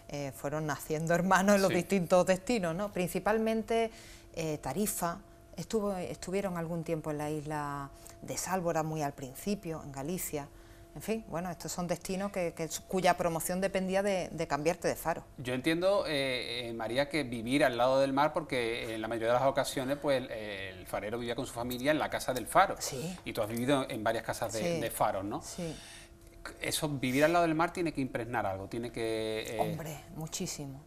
eh, fueron naciendo hermanos en los distintos destinos, ¿no? Principalmente eh, Tarifa, estuvo, estuvieron algún tiempo en la isla de Sálvora muy al principio, en Galicia. En fin, bueno, estos son destinos que, cuya promoción dependía de, cambiarte de faro. Yo entiendo, eh, eh, María, que vivir al lado del mar, porque eh, en la mayoría de las ocasiones, pues el farero vivía con su familia en la casa del faro. Sí. Y tú has vivido en varias casas de, faro faros, ¿no? Sí. Eso, vivir al lado del mar tiene que impregnar algo, tiene que... Hombre, muchísimo,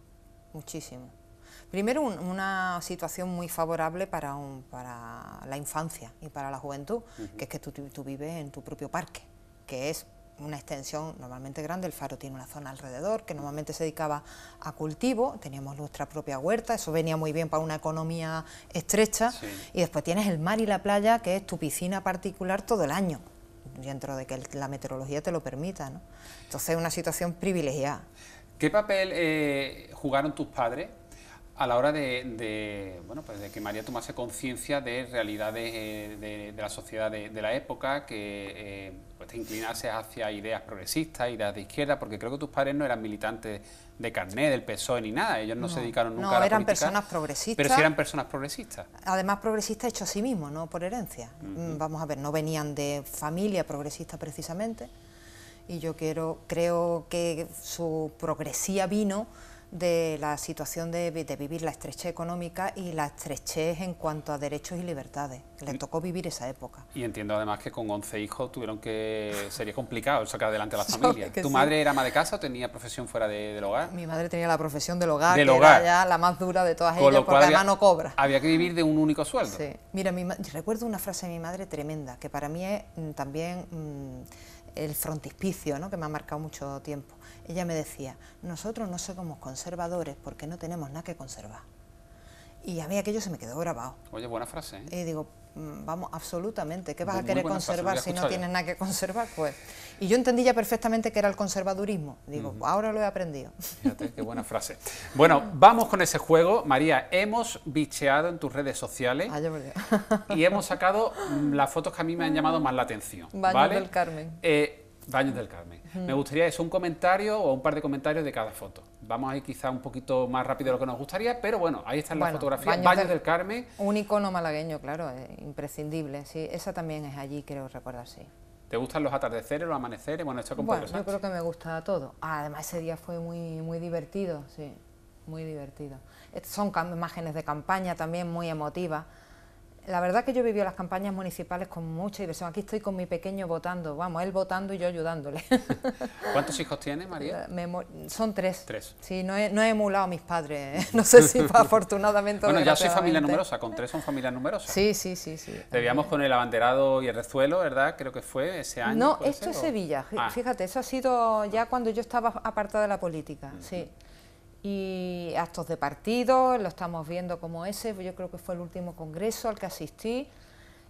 muchísimo. Primero, una situación muy favorable para, un, para la infancia y para la juventud, que es que tú vives en tu propio parque que es una extensión normalmente grande, el faro tiene una zona alrededor que normalmente se dedicaba a cultivo, teníamos nuestra propia huerta, eso venía muy bien para una economía estrecha y después tienes el mar y la playa que es tu piscina particular todo el año, dentro de que la meteorología te lo permita, ¿no? entonces es una situación privilegiada. ¿Qué papel eh, jugaron tus padres a la hora de, de, bueno, pues de que María tomase conciencia de realidades eh, de, la sociedad de, la época, que eh, pues te inclinase hacia ideas progresistas, ideas de izquierda, porque creo que tus padres no eran militantes de carnet, del PSOE ni nada, ellos no, se dedicaron nunca a la eran personas progresistas. Pero sí eran personas progresistas. Además progresistas hecho a sí mismo no por herencia. Mm, vamos a ver, no venían de familia progresista precisamente, y yo quiero, creo que su progresía vino de la situación de, vivir la estrechez económica y la estrechez en cuanto a derechos y libertades. Le tocó vivir esa época. Y entiendo además que con 11 hijos tuvieron que... sería complicado sacar adelante a la [laughs] familia. ¿Tu madre era ama de casa o tenía profesión fuera del hogar? Mi madre tenía la profesión del hogar, que era ya la más dura de todas ellas, porque además no cobra. Había que vivir de un único sueldo. Sí. Mira, recuerdo una frase de mi madre tremenda, que para mí es mm, también... Mm, el frontispicio, que me ha marcado mucho tiempo. Ella me decía, nosotros no somos conservadores porque no tenemos nada que conservar. Y a mí aquello se me quedó grabado. Oye, buena frase. ¿eh? Y digo, mm, vamos, absolutamente, ¿qué vas a querer conservar si no tienes nada que conservar? Pues. Y yo entendí ya perfectamente que era el conservadurismo. Digo, ahora lo he aprendido. Fíjate, qué buena frase. Bueno, vamos con ese juego. María, hemos bicheado en tus redes sociales ah, y hemos sacado las fotos que a mí me han llamado más la atención. ¿vale? Carmen. Eh, Baños del Carmen. Me gustaría eso, un comentario o un par de comentarios de cada foto. Vamos a ir quizá un poquito más rápido de lo que nos gustaría, pero bueno, ahí están las fotografías. Baños, del, Carmen. Un icono malagueño, claro, eh, imprescindible. Sí, esa también es allí, creo recordar, sí. ¿Te gustan los atardeceres, los amaneceres? Bueno, esto con bueno, Yo creo que me gusta todo. Además, ese día fue muy, muy divertido, sí, muy divertido. Son imágenes de campaña también muy emotivas. La verdad que yo viví las campañas municipales con mucha diversión. Aquí estoy con mi pequeño votando, vamos, él votando y yo ayudándole. [laughs] ¿Cuántos hijos tiene, María? Eh, son tres. Tres. Sí, no he, no he emulado a mis padres, ¿eh? [laughs] no sé si [laughs] afortunadamente Bueno, ya soy familia numerosa, con tres son familia numerosas. Sí, sí, sí. sí. Debíamos con el abanderado y el rezuelo, ¿verdad? Creo que fue ese año. No, esto es Sevilla, ah. fíjate, eso ha sido ya cuando yo estaba apartada de la política, sí y actos de partido, lo estamos viendo como ese, yo creo que fue el último congreso al que asistí.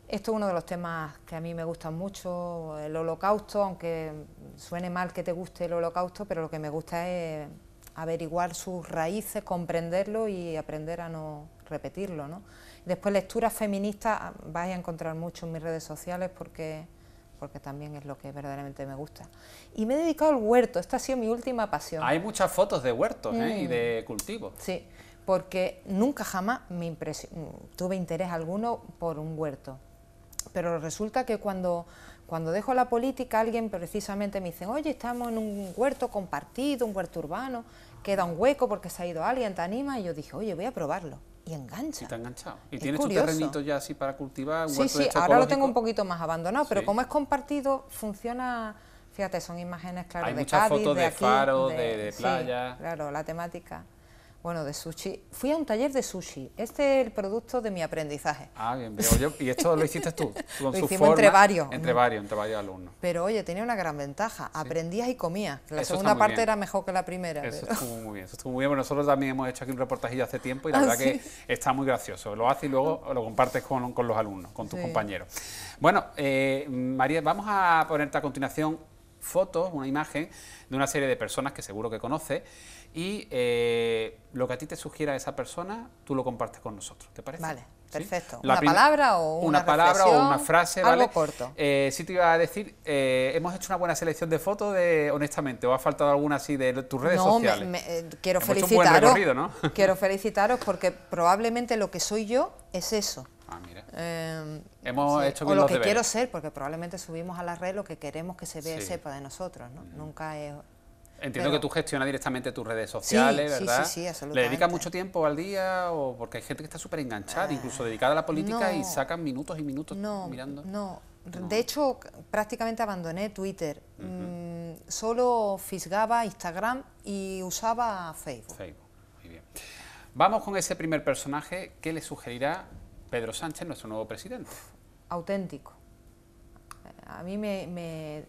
Esto es uno de los temas que a mí me gustan mucho, el holocausto, aunque suene mal que te guste el holocausto, pero lo que me gusta es averiguar sus raíces, comprenderlo y aprender a no repetirlo. ¿no? Después lecturas feministas ah, vais a encontrar mucho en mis redes sociales porque porque también es lo que verdaderamente me gusta. Y me he dedicado al huerto, esta ha sido mi última pasión. Hay muchas fotos de huertos ¿eh? y de mm. cultivos. Sí, porque nunca jamás me mm, tuve interés alguno por un huerto. Pero resulta que cuando, cuando dejo la política, alguien precisamente me dice, oye, estamos en un huerto compartido, un huerto urbano, queda un hueco porque se ha ido alguien, te anima, y yo dije, oye, voy a probarlo y engancha. Y está enganchado. Y tienes tu terrenito ya así para cultivar. sí, sí, ahora lo tengo un poquito más abandonado, pero como es compartido, funciona. Fíjate, son imágenes, claro, de Cádiz, fotos de, aquí, de, playa. claro, la temática bueno, de sushi. Fui a un taller de sushi. Este es el producto de mi aprendizaje. Ah, bien, y esto lo hiciste tú, [laughs] lo hicimos entre varios. Entre varios, entre varios alumnos. Pero oye, tenía una gran ventaja. Aprendías y comías. La segunda parte era mejor que la primera. Eso estuvo muy bien, eso muy bien. nosotros también hemos hecho aquí un reportajillo hace tiempo y la ah, verdad que está muy gracioso. Lo haces y luego lo compartes con, los alumnos, con tus compañeros. Bueno, eh, María, vamos a ponerte a continuación fotos, una imagen de una serie de personas que seguro que conoces, y eh, lo que a ti te sugiera esa persona, tú lo compartes con nosotros, ¿te parece? Vale. Perfecto. ¿Una palabra o una, palabra o una frase, algo corto. Eh, sí te iba a decir, eh, hemos hecho una buena selección de fotos, de, honestamente, ¿o ha faltado alguna así de tus redes sociales? No, eh, quiero hemos felicitaros. Un buen ¿no? [laughs] quiero felicitaros porque probablemente lo que soy yo es eso. Ah, mira. hemos hecho bien o lo que quiero ser, porque probablemente subimos a la red lo que queremos que se vea y sepa de nosotros, ¿no? Mm. Nunca es Entiendo que tú gestionas directamente tus redes sociales, ¿verdad? Sí, sí, absolutamente. ¿Le dedicas mucho tiempo al día? o Porque hay gente que está súper enganchada, ah, incluso dedicada a la política, y sacan minutos y minutos mirando. No, no, de hecho prácticamente abandoné Twitter. Mm, solo fisgaba Instagram y usaba Facebook. Facebook, muy bien. Vamos con ese primer personaje. ¿Qué le sugerirá Pedro Sánchez, nuestro nuevo presidente? Auténtico. A mí me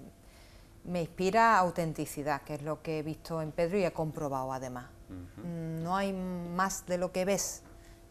me inspira autenticidad, que es lo que he visto en Pedro y he comprobado además. Mm, no hay más de lo que ves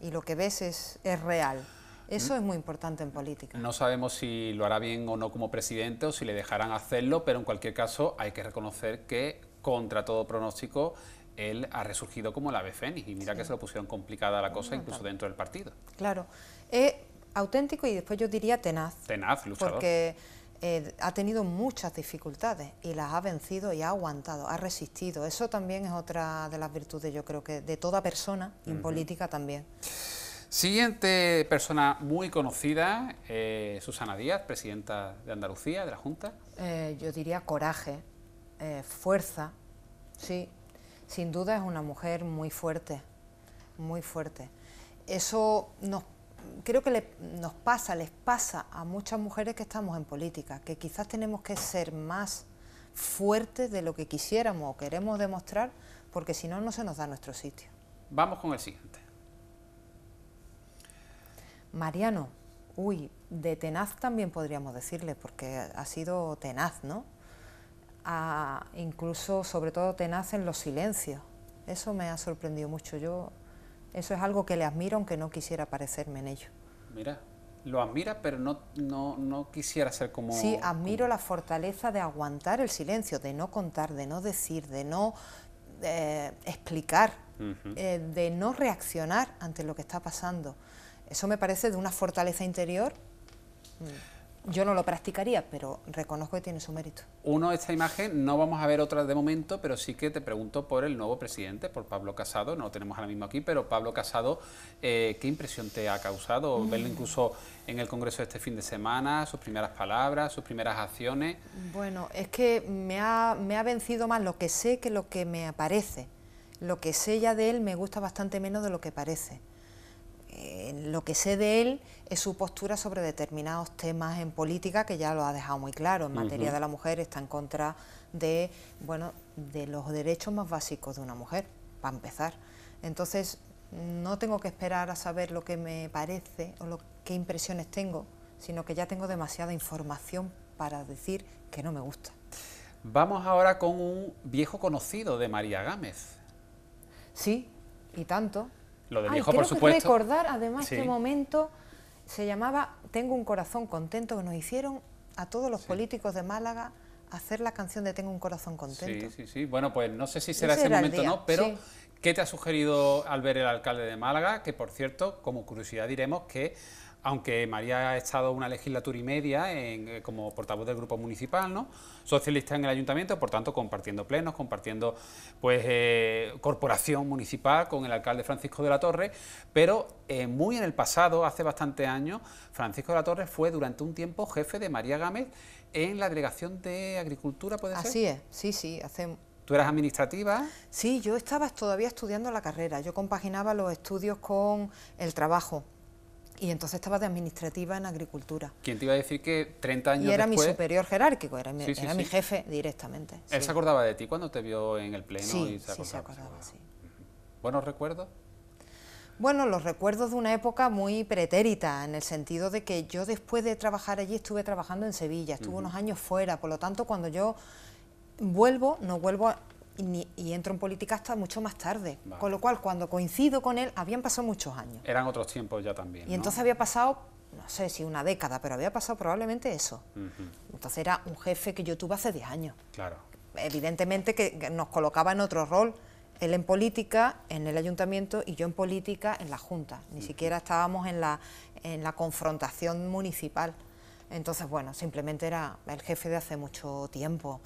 y lo que ves es, real. Eso mm. es muy importante en política. No sabemos si lo hará bien o no como presidente o si le dejarán hacerlo, pero en cualquier caso hay que reconocer que contra todo pronóstico él ha resurgido como la ave y mira que se lo pusieron complicada la cosa incluso dentro del partido. Claro, es auténtico y después yo diría tenaz. Tenaz, luchador. Porque eh, ha tenido muchas dificultades y las ha vencido y ha aguantado, ha resistido. Eso también es otra de las virtudes, yo creo que de toda persona en política también. Siguiente persona muy conocida, eh, Susana Díaz, presidenta de Andalucía, de la Junta. Eh, yo diría coraje, fuerza, sí. Sin duda es una mujer muy fuerte, muy fuerte. Eso nos creo que le, nos pasa, les pasa a muchas mujeres que estamos en política, que quizás tenemos que ser más fuertes de lo que quisiéramos o queremos demostrar, porque si no, no se nos da nuestro sitio. Vamos con el siguiente. Mariano, uy, de tenaz también podríamos decirle, porque ha sido tenaz, ¿no? incluso, sobre todo, tenaz en los silencios. Eso me ha sorprendido mucho. Yo eso es algo que le admiro aunque no quisiera parecerme en ello. Mira, lo admira, pero no, no, no quisiera ser como... Sí, admiro la fortaleza de aguantar el silencio, de no contar, de no decir, de no eh, explicar, eh, de no reaccionar ante lo que está pasando. Eso me parece de una fortaleza interior. Mm, yo no lo practicaría, pero reconozco que tiene su mérito. Uno, esta imagen, no vamos a ver otra de momento, pero sí que te pregunto por el nuevo presidente, por Pablo Casado, no lo tenemos ahora mismo aquí, pero Pablo Casado, eh, ¿qué impresión te ha causado? Mm. Verlo incluso en el Congreso este fin de semana, sus primeras palabras, sus primeras acciones. Bueno, es que me ha, me ha vencido más lo que sé que lo que me aparece. Lo que sé ya de él me gusta bastante menos de lo que parece lo que sé de él es su postura sobre determinados temas en política, que ya lo ha dejado muy claro. En materia de la mujer está en contra de, bueno, de los derechos más básicos de una mujer, para empezar. Entonces, no tengo que esperar a saber lo que me parece o lo, qué impresiones tengo, sino que ya tengo demasiada información para decir que no me gusta. Vamos ahora con un viejo conocido de María Gámez. Sí, y tanto lo viejo, por supuesto. Que recordar, además, qué momento se llamaba Tengo un corazón contento, que nos hicieron a todos los políticos de Málaga hacer la canción de Tengo un corazón contento. Sí, sí, sí. Bueno, pues no sé si será ese, momento o no, pero ¿qué te ha sugerido al ver el alcalde de Málaga? Que, por cierto, como curiosidad diremos que aunque María ha estado una legislatura y media eh, como portavoz del grupo municipal, ¿no? socialista en el ayuntamiento, por tanto compartiendo plenos, compartiendo pues eh, corporación municipal con el alcalde Francisco de la Torre, pero eh, muy en el pasado, hace bastantes años, Francisco de la Torre fue durante un tiempo jefe de María Gámez en la delegación de Agricultura, ¿puede ser? Así es, sí, sí, hace ¿Tú eras administrativa? Sí, yo estaba todavía estudiando la carrera, yo compaginaba los estudios con el trabajo y entonces estaba de administrativa en agricultura. ¿Quién te iba a decir que 30 años después...? Y era mi superior jerárquico, era, mi, jefe directamente. ¿Él se acordaba de ti cuando te vio en el pleno? y se acordaba, sí, se acordaba, sí. ¿Buenos recuerdos? Bueno, los recuerdos de una época muy pretérita, en el sentido de que yo después de trabajar allí estuve trabajando en Sevilla, estuve unos años fuera, por lo tanto cuando yo vuelvo, no vuelvo y, entro en política hasta mucho más tarde. Con lo cual, cuando coincido con él, habían pasado muchos años. Eran otros tiempos ya también. Y entonces había pasado, no sé si una década, pero había pasado probablemente eso. Entonces era un jefe que yo tuve hace 10 años. Claro. Evidentemente que nos colocaba en otro rol. Él en política, en el ayuntamiento y yo en política en la Junta. Ni siquiera estábamos en la, en la confrontación municipal. Entonces, bueno, simplemente era el jefe de hace mucho tiempo,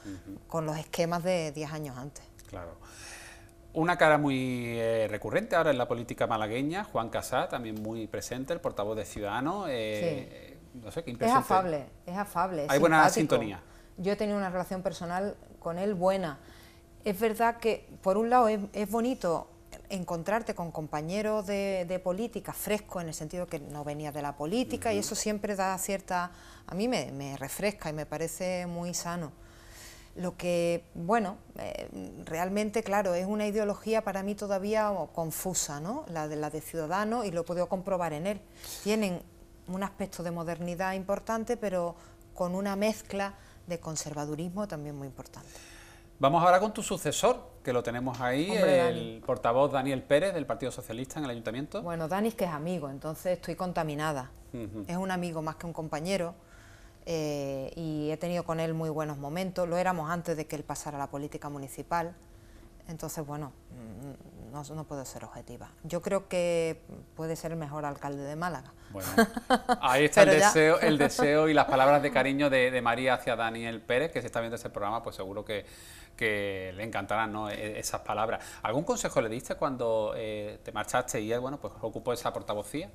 con los esquemas de 10 años antes. Claro. Una cara muy eh, recurrente ahora en la política malagueña, Juan Casá, también muy presente, el portavoz de Ciudadanos. Eh, no sé, qué es afable, es afable. Hay buena sintonía. Yo he tenido una relación personal con él buena. Es verdad que, por un lado, es bonito encontrarte con compañeros de, política fresco en el sentido que no venía de la política y eso siempre da cierta... a mí me, refresca y me parece muy sano. Lo que, bueno, eh, realmente, claro, es una ideología para mí todavía confusa, ¿no? La de, la de Ciudadanos y lo he podido comprobar en él. Tienen un aspecto de modernidad importante, pero con una mezcla de conservadurismo también muy importante. Vamos ahora con tu sucesor, que lo tenemos ahí, el portavoz Daniel Pérez del Partido Socialista en el Ayuntamiento. Bueno, Dani es que es amigo, entonces estoy contaminada. Es un amigo más que un compañero eh, y he tenido con él muy buenos momentos. Lo éramos antes de que él pasara a la política municipal. Entonces, bueno, no, no, puedo ser objetiva. Yo creo que puede ser el mejor alcalde de Málaga. Bueno, [laughs] ahí está el deseo, el [laughs] deseo y las palabras de cariño de, María hacia Daniel Pérez, que si está viendo este programa, pues seguro que, le encantarán e, esas palabras. ¿Algún consejo le diste cuando eh, te marchaste y él, bueno, pues ocupó esa portavocía?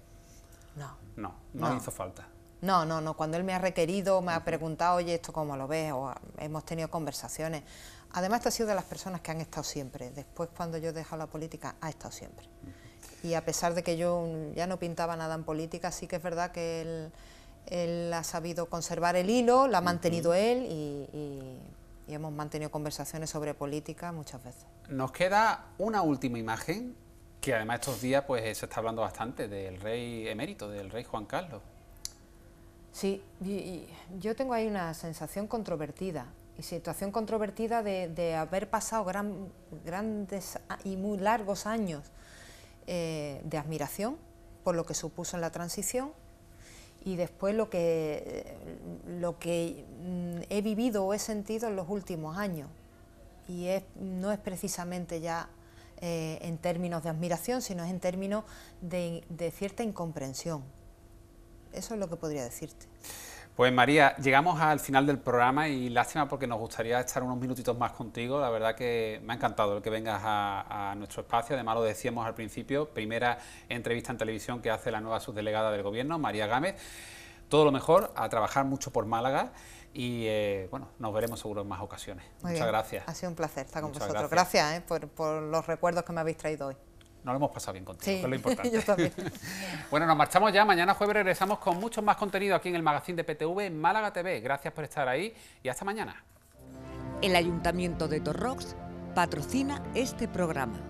No. No, no, no. hizo falta. No, no, no. Cuando él me ha requerido, me ha preguntado, oye, ¿esto cómo lo ves? O hemos tenido conversaciones. Además, ha sido de las personas que han estado siempre. Después, cuando yo he dejado la política, ha estado siempre. Y a pesar de que yo ya no pintaba nada en política, sí que es verdad que él, ha sabido conservar el hilo, la ha mantenido él y, hemos mantenido conversaciones sobre política muchas veces. Nos queda una última imagen que además estos días pues eh, se está hablando bastante del rey emérito, del rey Juan Carlos. Sí, yo tengo ahí una sensación controvertida y situación controvertida de, haber pasado grandes y muy largos años eh, de admiración por lo que supuso en la transición y después lo que, eh, lo que mm, he vivido o he sentido en los últimos años. Y es, no es precisamente ya eh, en términos de admiración, sino en términos de cierta incomprensión. Eso es lo que podría decirte. Pues María, llegamos al final del programa y lástima porque nos gustaría estar unos minutitos más contigo. La verdad que me ha encantado el que vengas a, nuestro espacio. Además lo decíamos al principio, primera entrevista en televisión que hace la nueva subdelegada del gobierno, María Gámez. Todo lo mejor, a trabajar mucho por Málaga y eh, bueno, nos veremos seguro en más ocasiones. Muchas gracias. Ha sido un placer estar con vosotros. Gracias, eh, por los recuerdos que me habéis traído hoy no lo hemos pasado bien contigo, es lo [laughs] importante. [laughs] bueno, nos marchamos ya. Mañana jueves regresamos con mucho más contenido aquí en el magazine de PTV en Málaga TV. Gracias por estar ahí y hasta mañana. El Ayuntamiento de Torrox patrocina este programa.